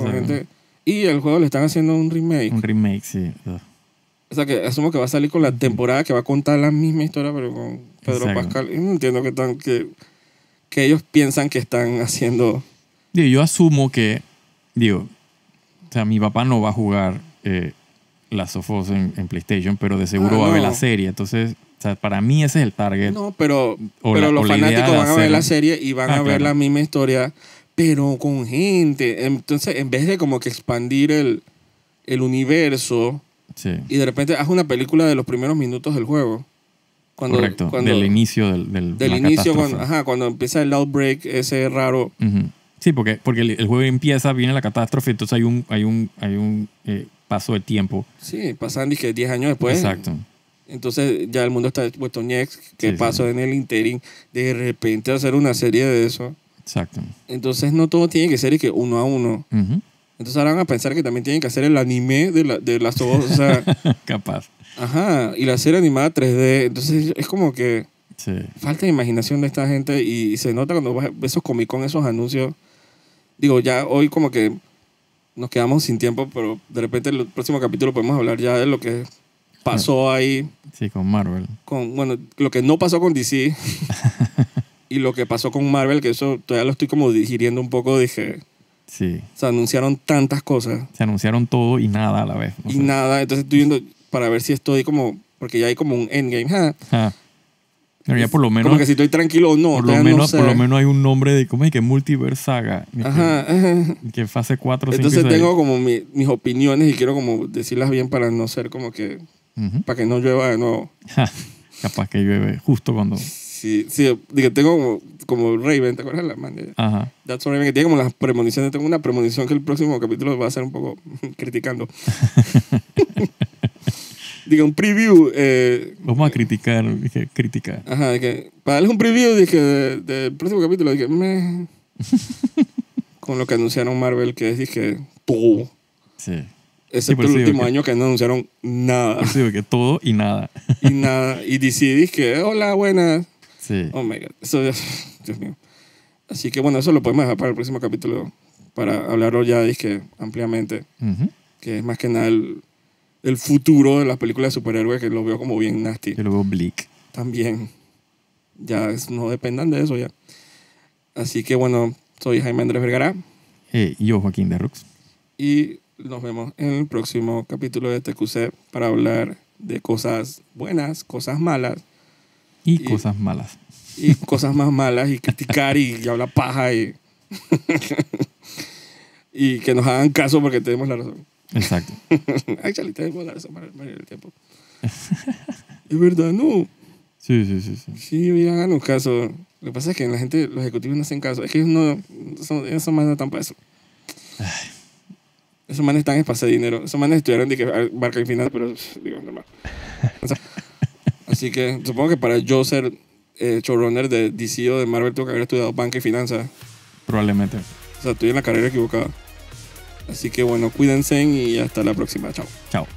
Y el juego le están haciendo un remake. Un remake, sí. O sea, que asumo que va a salir con la temporada que va a contar la misma historia, pero con Pedro Pascal. no entiendo que, están que, que ellos piensan que están haciendo. Digo, yo asumo que, digo, o sea, mi papá no va a jugar eh, las Us en, PlayStation, pero de seguro ah, va a ver la serie. Entonces, o sea, para mí ese es el target. No, pero, pero los fanáticos van a ver la serie y van ah, a ver la misma historia, pero con gente. Entonces, en vez de como que expandir el, universo y de repente haz una película de los primeros minutos del juego. Cuando, Correcto, del inicio del, del, del inicio, cuando, ajá, cuando empieza el outbreak ese raro. Sí, porque, porque el, juego empieza, viene la catástrofe, entonces hay un, hay un, hay un eh, paso de tiempo. Sí, pasan, dije, 10 años después. Exacto. Entonces ya el mundo está puesto en X, ¿qué pasó en el interim? De repente hacer una serie de eso. Exacto. Entonces no todo tiene que ser y que uno a uno. Entonces ahora van a pensar que también tienen que hacer el anime de, la, de las dos. O sea, Capaz. Ajá, y la serie animada 3D. Entonces es como que falta de imaginación de esta gente y, se nota cuando ves esos Comic Con, esos anuncios. Digo, ya hoy como que nos quedamos sin tiempo, pero de repente el próximo capítulo podemos hablar ya de lo que es pasó ahí. Sí, con Marvel. Con, bueno, lo que no pasó con DC y lo que pasó con Marvel, que eso todavía lo estoy como digiriendo un poco, dije... Sí. Se anunciaron tantas cosas. Se anunciaron todo y nada a la vez. y nada, entonces estoy viendo para ver si estoy como... Porque ya hay como un endgame. Pero ya por lo menos... Como que si estoy tranquilo o no. Por lo, menos, por lo menos hay un nombre de... como es que Multiverse Saga? ajá, que, fase 4, Entonces tengo como mis opiniones y quiero como decirlas bien para no ser como que para que no llueva de nuevo. Capaz que llueve justo cuando. Sí, sí, digo, tengo como, como Raven, ¿te acuerdas la Ajá. That's que tiene como las premoniciones. Tengo una premonición que el próximo capítulo va a ser un poco criticando. diga, un preview. Eh, Vamos a criticar, dije, criticar. Ajá, que, para darles un preview, dije, del próximo capítulo, dije, me con lo que anunciaron Marvel, que es, dije, tú. Sí. Excepto el último año que no anunciaron nada. Sí, que todo y nada. y nada. Y decidís que hola, buenas. Sí. Oh my God. Dios mío. Así que bueno, eso lo podemos dejar para el próximo capítulo, para hablarlo ya que ampliamente, que es más que nada el, futuro de las películas de superhéroes, que lo veo como bien nasty. Yo lo veo bleak. También. Ya no dependan de eso ya. Así que bueno, soy Jaime Andrés Vergara. Eh, y yo, Joaquín de Rux. Y nos vemos en el próximo capítulo de TQC para hablar de cosas buenas, cosas malas. Y, cosas malas. Y cosas más malas y criticar y, hablar paja y, y que nos hagan caso porque tenemos la razón. Exacto. Actually, tenemos la razón para el tiempo. es verdad, no. Sí, sí, sí. Sí, sí hagan un caso. Lo que pasa es que la gente, los ejecutivos no hacen caso. Es que ellos no son, más no tan para eso. Ay. Esos manes están en de dinero. Esos manes estudiaron de que barca y finanzas, pero digo, normal. así que supongo que para yo ser eh, showrunner de DC o de Marvel tengo que haber estudiado banca y finanzas. Probablemente. O sea, estoy en la carrera equivocada. Así que bueno, cuídense y hasta la próxima. Chao. Chao.